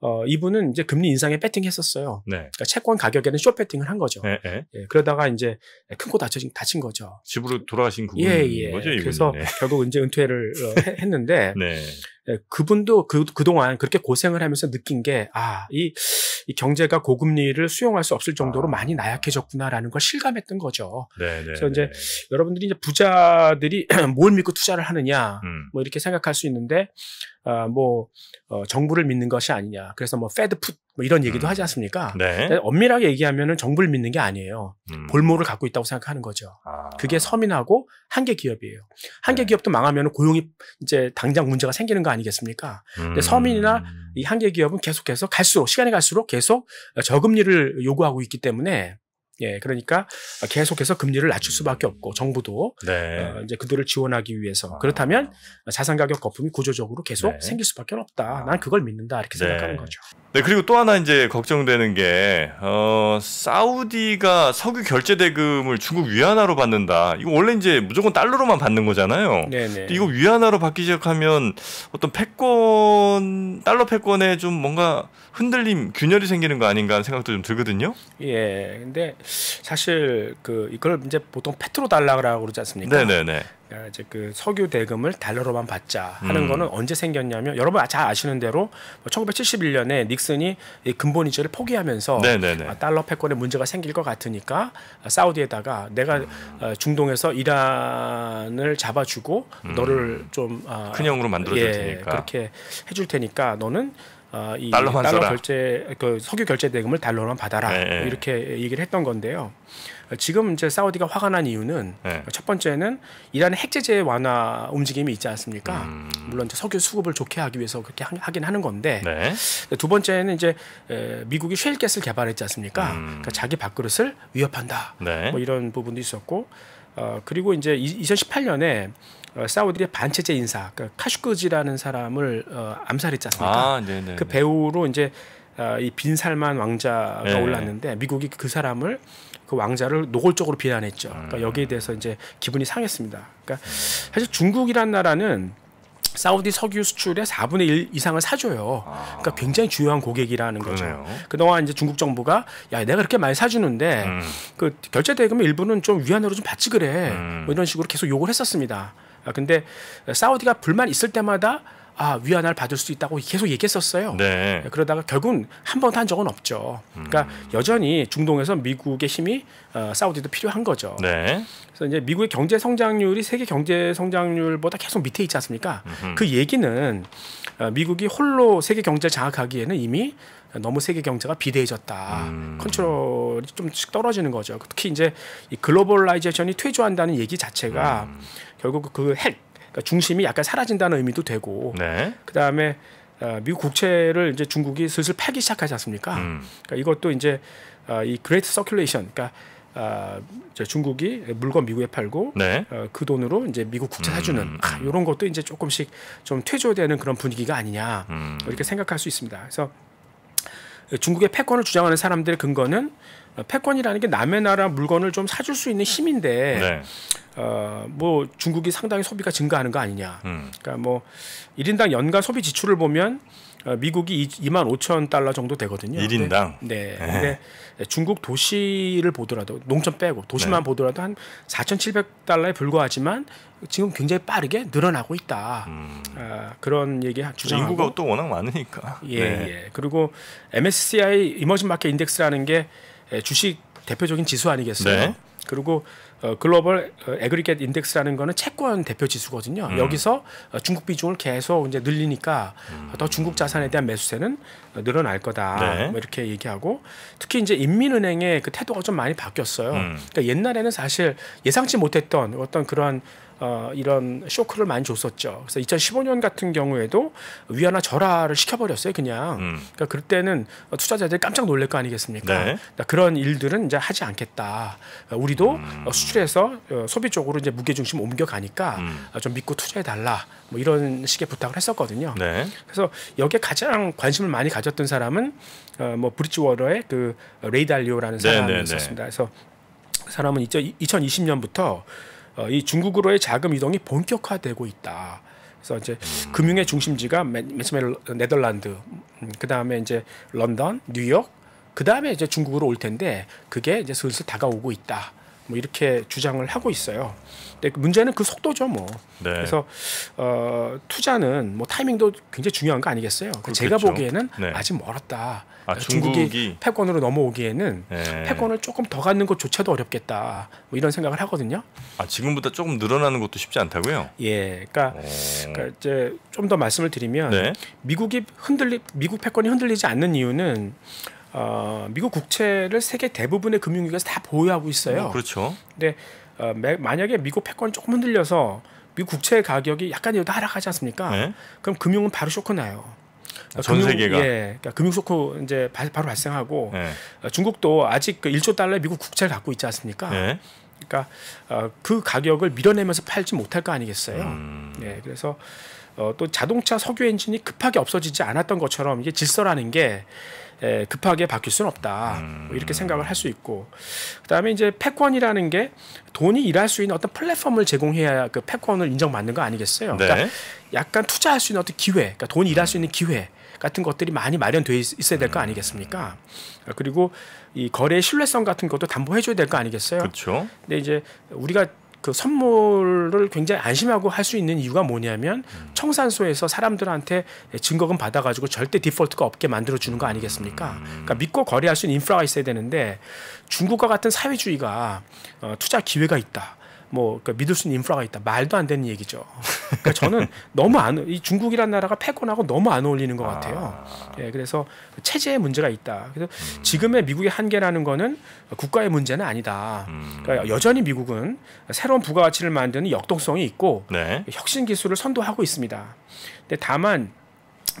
어, 이분은 이제 금리 인상에 배팅했었어요. 네. 그러니까 채권 가격에는 쇼 배팅을 한 거죠. 에, 예, 에? 예. 예, 그러다가 이제 큰코 다친 다친 거죠. 집으로 돌아가신 예, 그분인 예, 예. 거죠, 이분은. 그래서 네. 결국 이제 은퇴를 어, 했는데 네. 예, 그분도 그, 그동안 그렇게 고생을 하면서 느낀 게, 아, 이, 이 경제가 고금리를 수용할 수 없을 정도로 아. 많이 나약해졌구나라는 걸 실감했던 거죠. 네네, 그래서 이제 여러분들이 이제 부자들이 뭘 믿고 투자를 하느냐, 음. 뭐 이렇게 생각할 수 있는데, 아, 뭐, 어, 정부를 믿는 것이 아니냐. 그래서 뭐, 패드풋 뭐 이런 얘기도 음. 하지 않습니까? 네. 네. 엄밀하게 얘기하면은 정부를 믿는 게 아니에요. 음. 볼모를 갖고 있다고 생각하는 거죠. 아. 그게 서민하고 한계 기업이에요. 한계 네. 기업도 망하면 고용이 이제 당장 문제가 생기는 거 아니겠습니까? 음. 근데 서민이나 음. 이 한계 기업은 계속해서 갈수록 시간이 갈수록 계속 저금리를 요구하고 있기 때문에 예, 그러니까 어, 계속해서 금리를 낮출 수밖에 음. 없고 정부도 네. 어, 이제 그들을 지원하기 위해서 아. 그렇다면 자산 가격 거품이 구조적으로 계속 네. 생길 수밖에 없다. 아. 난 그걸 믿는다 이렇게 네. 생각하는 거죠. 네, 그리고 또 하나 이제 걱정되는 게 어, 사우디가 석유 결제 대금을 중국 위안화로 받는다. 이거 원래 이제 무조건 달러로만 받는 거잖아요. 네네. 네. 이거 위안화로 받기 시작하면 어떤 패권 달러 패권에 좀 뭔가 흔들림 균열이 생기는 거 아닌가 하는 생각도 좀 들거든요. 예, 근데 사실 그 이걸 이제 보통 페트로 달러라고 그러지 않습니까? 네네네. 그러니까 이제 그 석유 대금을 달러로만 받자 하는 음. 거는 언제 생겼냐면 여러분 아, 잘 아시는 대로 1971년에 뭐 닉슨이 근본 이체를 포기하면서 네네네. 아, 달러 패권에 문제가 생길 것 같으니까 아, 사우디에다가 내가 음. 중동에서 이란을 잡아주고 음. 너를 좀큰 형으로 만들어줄 예, 테니까 그렇게 해줄 테니까 너는 어, 이 달러만 달러 써라. 결제 그 석유 결제 대금을 달러로만 받아라 네, 네. 이렇게 얘기를 했던 건데요. 지금 이제 사우디가 화가 난 이유는 네. 첫 번째는 이란의 핵 제재 완화 움직임이 있지 않습니까? 음. 물론 이제 석유 수급을 좋게 하기 위해서 그렇게 하긴 하는 건데 네. 네 두 번째는 이제 미국이 쉘가스를 개발했지 않습니까? 음. 그러니까 자기 밥그릇을 위협한다. 네. 뭐 이런 부분도 있었고 어, 그리고 이제 2018년에 어, 사우디의 반체제 인사 그 카슈크지라는 사람을 어, 암살했지 않습니까? 아, 네, 네, 그 네. 배우로 이제 어, 이빈 살만 왕자가 네 올랐는데 미국이 그 사람을 그 왕자를 노골적으로 비난했죠. 그러니까 음. 여기에 대해서 이제 기분이 상했습니다. 그러니까 사실 중국이란 나라는 사우디 석유 수출의 4분의 1 이상을 사줘요. 아. 그러니까 굉장히 중요한 고객이라는 그러네요. 거죠. 그동안 이제 중국 정부가 야 내가 그렇게 많이 사주는데 음. 그 결제 대금의 일부는 좀 위안으로 좀 받지 그래 음. 뭐 이런 식으로 계속 욕을 했었습니다. 아, 근데 사우디가 불만 있을 때마다 아 위안화를 받을 수 있다고 계속 얘기했었어요. 네. 그러다가 결국은 한 번도 한 적은 없죠. 그러니까 음. 여전히 중동에서 미국의 힘이 어, 사우디도 필요한 거죠. 네. 그래서 이제 미국의 경제 성장률이 세계 경제 성장률보다 계속 밑에 있지 않습니까? 음흠. 그 얘기는 어, 미국이 홀로 세계 경제 를 장악하기에는 이미 너무 세계 경제가 비대해졌다. 음. 컨트롤이 좀씩 떨어지는 거죠. 특히 이제 이 글로벌라이제이션이 퇴조한다는 얘기 자체가 음. 결국 그 핵, 그러니까 중심이 약간 사라진다는 의미도 되고 네. 그다음에 어, 미국 국채를 이제 중국이 슬슬 팔기 시작하지 않습니까? 음. 그러니까 이것도 이제 어, 이 그레이트 서큘레이션, 그러니까 아, 중국이 물건 미국에 팔고 네. 어, 그 돈으로 이제 미국 국채 음, 사주는 음, 아, 이런 음. 것도 이제 조금씩 좀 퇴조되는 그런 분위기가 아니냐 음. 이렇게 생각할 수 있습니다. 그래서 중국의 패권을 주장하는 사람들의 근거는 패권이라는 게 남의 나라 물건을 좀 사줄 수 있는 힘인데 네. 어뭐 중국이 상당히 소비가 증가하는 거 아니냐. 음. 그러니까 뭐 1인당 연간 소비 지출을 보면 어, 미국이 2, 2만 5천 달러 정도 되거든요. 1인당. 네. 네. 근데 중국 도시를 보더라도 농촌 빼고 도시만 네. 보더라도 한 4,700달러에 불과하지만 지금 굉장히 빠르게 늘어나고 있다. 음. 어, 그런 얘기 주장하고. 인구가 또 워낙 많으니까. 예, 네. 예. 그리고 MSCI 이머징 마켓 인덱스라는 게 예, 주식 대표적인 지수 아니겠어요? 네. 그리고 어, 글로벌 어, 에그리겟 인덱스라는 거는 채권 대표 지수거든요. 음. 여기서 어, 중국 비중을 계속 이제 늘리니까 음. 더 중국 자산에 대한 매수세는 어, 늘어날 거다. 네. 뭐 이렇게 얘기하고 특히 이제 인민은행의 그 태도가 좀 많이 바뀌었어요. 음. 그러니까 옛날에는 사실 예상치 못했던 어떤 그러한 어, 이런 쇼크를 많이 줬었죠. 그래서 2015년 같은 경우에도 위안화 절하를 시켜버렸어요, 그냥. 음. 그러니까 그때는 투자자들이 깜짝 놀랄 거 아니겠습니까? 네. 그러니까 그런 일들은 이제 하지 않겠다. 우리도 음. 어, 수출해서 어, 소비 쪽으로 이제 무게 중심 옮겨가니까 음. 어, 좀 믿고 투자해 달라. 뭐 이런 식의 부탁을 했었거든요. 네. 그래서 여기에 가장 관심을 많이 가졌던 사람은 어, 뭐 브릿지워러의 그 레이달리오라는 네, 네, 사람이 네, 있었습니다. 그래서 그 사람은 2020년부터 어, 이 중국으로의 자금 이동이 본격화되고 있다. 그래서 이제 음. 금융의 중심지가 맨 처음에 네덜란드, 음, 그 다음에 이제 런던, 뉴욕, 그 다음에 이제 중국으로 올 텐데 그게 이제 슬슬 다가오고 있다. 뭐 이렇게 주장을 하고 있어요. 근데 그 문제는 그 속도죠, 뭐. 네. 그래서 어, 투자는 뭐 타이밍도 굉장히 중요한 거 아니겠어요. 그러니까 그렇겠죠. 제가 보기에는 네. 아직 멀었다. 아, 그러니까 중국이, 중국이, 패권으로 넘어오기에는 네. 패권을 조금 더 갖는 것조차도 어렵겠다. 뭐 이런 생각을 하거든요. 아 지금보다 조금 늘어나는 것도 쉽지 않다고요? 예, 그러니까, 그러니까 이제 좀더 말씀을 드리면 네. 미국이 흔들리 미국 패권이 흔들리지 않는 이유는 어, 미국 국채를 세계 대부분의 금융기관에서 위다 보유하고 있어요. 어, 그렇죠. 근데 어, 매, 만약에 미국 패권이 조금 흔들려서 미국 국채 가격이 약간이라도 하락하지 않습니까? 네? 그럼 금융은 바로 쇼크 나요. 그니까전 아, 금융, 세계가 예, 그러니까 금융 쇼크 이제 바, 로 발생하고 네. 어, 중국도 아직 그 1조 달러의 미국 국채를 갖고 있지 않습니까? 네. 그러니까 어, 그 가격을 밀어내면서 팔지 못할 거 아니겠어요. 음. 예, 그래서 어, 또 자동차 석유 엔진이 급하게 없어지지 않았던 것처럼 이게 질서라는 게 에, 급하게 바뀔 수는 없다 뭐 이렇게 음. 생각을 할 수 있고 그다음에 이제 패권이라는 게 돈이 일할 수 있는 어떤 플랫폼을 제공해야 그 패권을 인정받는 거 아니겠어요? 네. 그러니까 약간 투자할 수 있는 어떤 기회, 그러니까 돈이 일할 수 있는 기회 같은 것들이 많이 마련돼 있어야 될거 음. 아니겠습니까? 아, 그리고 이 거래의 신뢰성 같은 것도 담보해줘야 될 거 아니겠어요? 그렇죠. 근데 이제 우리가 그 선물을 굉장히 안심하고 할 수 있는 이유가 뭐냐면 청산소에서 사람들한테 증거금 받아가지고 절대 디폴트가 없게 만들어 주는 거 아니겠습니까? 그러니까 믿고 거래할 수 있는 인프라가 있어야 되는데 중국과 같은 사회주의가 어, 투자 기회가 있다. 뭐 그러니까 믿을 수 있는 인프라가 있다. 말도 안 되는 얘기죠. 그러니까 저는 너무 안이중국이란 나라가 패권하고 너무 안 어울리는 것 같아요. 아. 예, 그래서 체제의 문제가 있다. 그래서 음. 지금의 미국의 한계라는 거는 국가의 문제는 아니다. 그러니까 음. 그러니까 여전히 미국은 새로운 부가가치를 만드는 역동성이 있고 네. 혁신 기술을 선도하고 있습니다. 근데 다만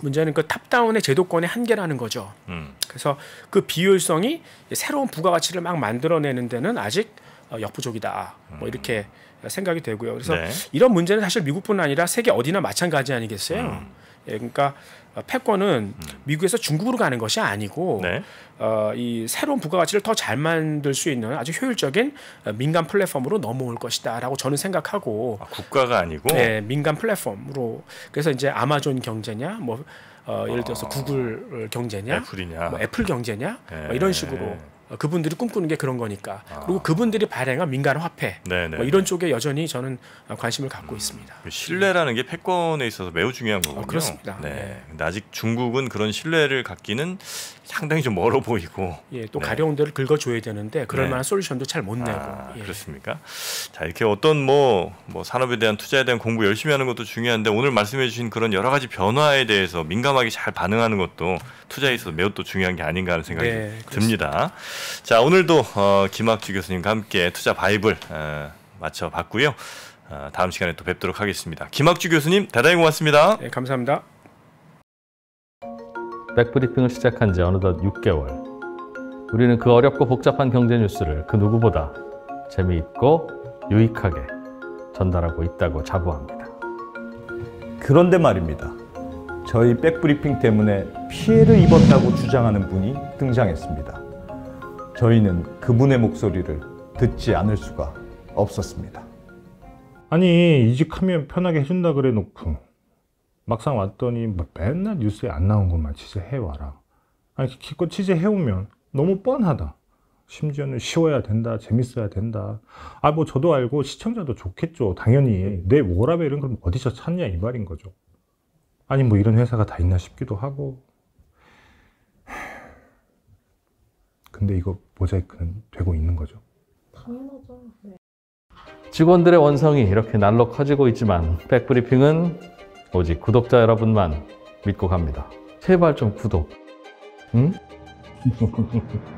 문제는 그 탑다운의 제도권의 한계라는 거죠. 음. 그래서 그 비효율성이 새로운 부가가치를 막 만들어내는 데는 아직 어, 역부족이다. 뭐 음. 이렇게 생각이 되고요. 그래서 네. 이런 문제는 사실 미국뿐 아니라 세계 어디나 마찬가지 아니겠어요? 음. 예, 그러니까 어, 패권은 음. 미국에서 중국으로 가는 것이 아니고 네. 어, 이 새로운 부가가치를 더 잘 만들 수 있는 아주 효율적인 어, 민간 플랫폼으로 넘어올 것이다라고 저는 생각하고 아, 국가가 아니고 예, 민간 플랫폼으로 그래서 이제 아마존 경제냐 뭐 어, 예를 들어서 어... 구글 경제냐, 애플이냐, 뭐 애플 경제냐 네. 뭐 예. 이런 식으로 어, 그분들이 꿈꾸는 게 그런 거니까. 아. 그리고 그분들이 발행한 민간 화폐 뭐 이런 쪽에 여전히 저는 어, 관심을 갖고 음. 있습니다. 그 신뢰라는 게 패권에 있어서 매우 중요한 거군요. 어, 그렇습니다. 네. 네. 근 아직 중국은 그런 신뢰를 갖기는 상당히 좀 멀어 보이고 예, 또 네. 가려운 데를 긁어줘야 되는데 그럴 네. 만한 솔루션도 잘못 아, 내고 아, 예. 그렇습니까? 자 이렇게 어떤 뭐, 뭐 산업에 대한 투자에 대한 공부 열심히 하는 것도 중요한데 오늘 말씀해주신 그런 여러 가지 변화에 대해서 민감하게 잘 반응하는 것도 투자에 있어서 매우 또 중요한 게 아닌가 하는 생각이 네, 듭니다. 자 오늘도 어, 김학주 교수님과 함께 투자 바이블 어, 맞춰봤고요. 어, 다음 시간에 또 뵙도록 하겠습니다. 김학주 교수님 대단히 고맙습니다. 네, 감사합니다. 백브리핑을 시작한 지 어느덧 6개월. 우리는 그 어렵고 복잡한 경제 뉴스를 그 누구보다 재미있고 유익하게 전달하고 있다고 자부합니다. 그런데 말입니다. 저희 백브리핑 때문에 피해를 입었다고 주장하는 분이 등장했습니다. 저희는 그분의 목소리를 듣지 않을 수가 없었습니다. 아니 이직하면 편하게 해준다 그래 놓고 막상 왔더니 뭐 맨날 뉴스에 안 나온 것만 취재해와라. 아니, 그 기껏 취재해오면 너무 뻔하다. 심지어는 쉬워야 된다, 재밌어야 된다. 아, 뭐 저도 알고 시청자도 좋겠죠. 당연히. 내 워라벨은 그럼 어디서 찾냐 이 말인 거죠. 아니, 뭐 이런 회사가 다 있나 싶기도 하고. 근데 이거 모자이크는 되고 있는 거죠. 당연하죠. 네. 직원들의 원성이 이렇게 날로 커지고 있지만 백브리핑은 오직 구독자 여러분만 믿고 갑니다. 제발 좀 구독. 응?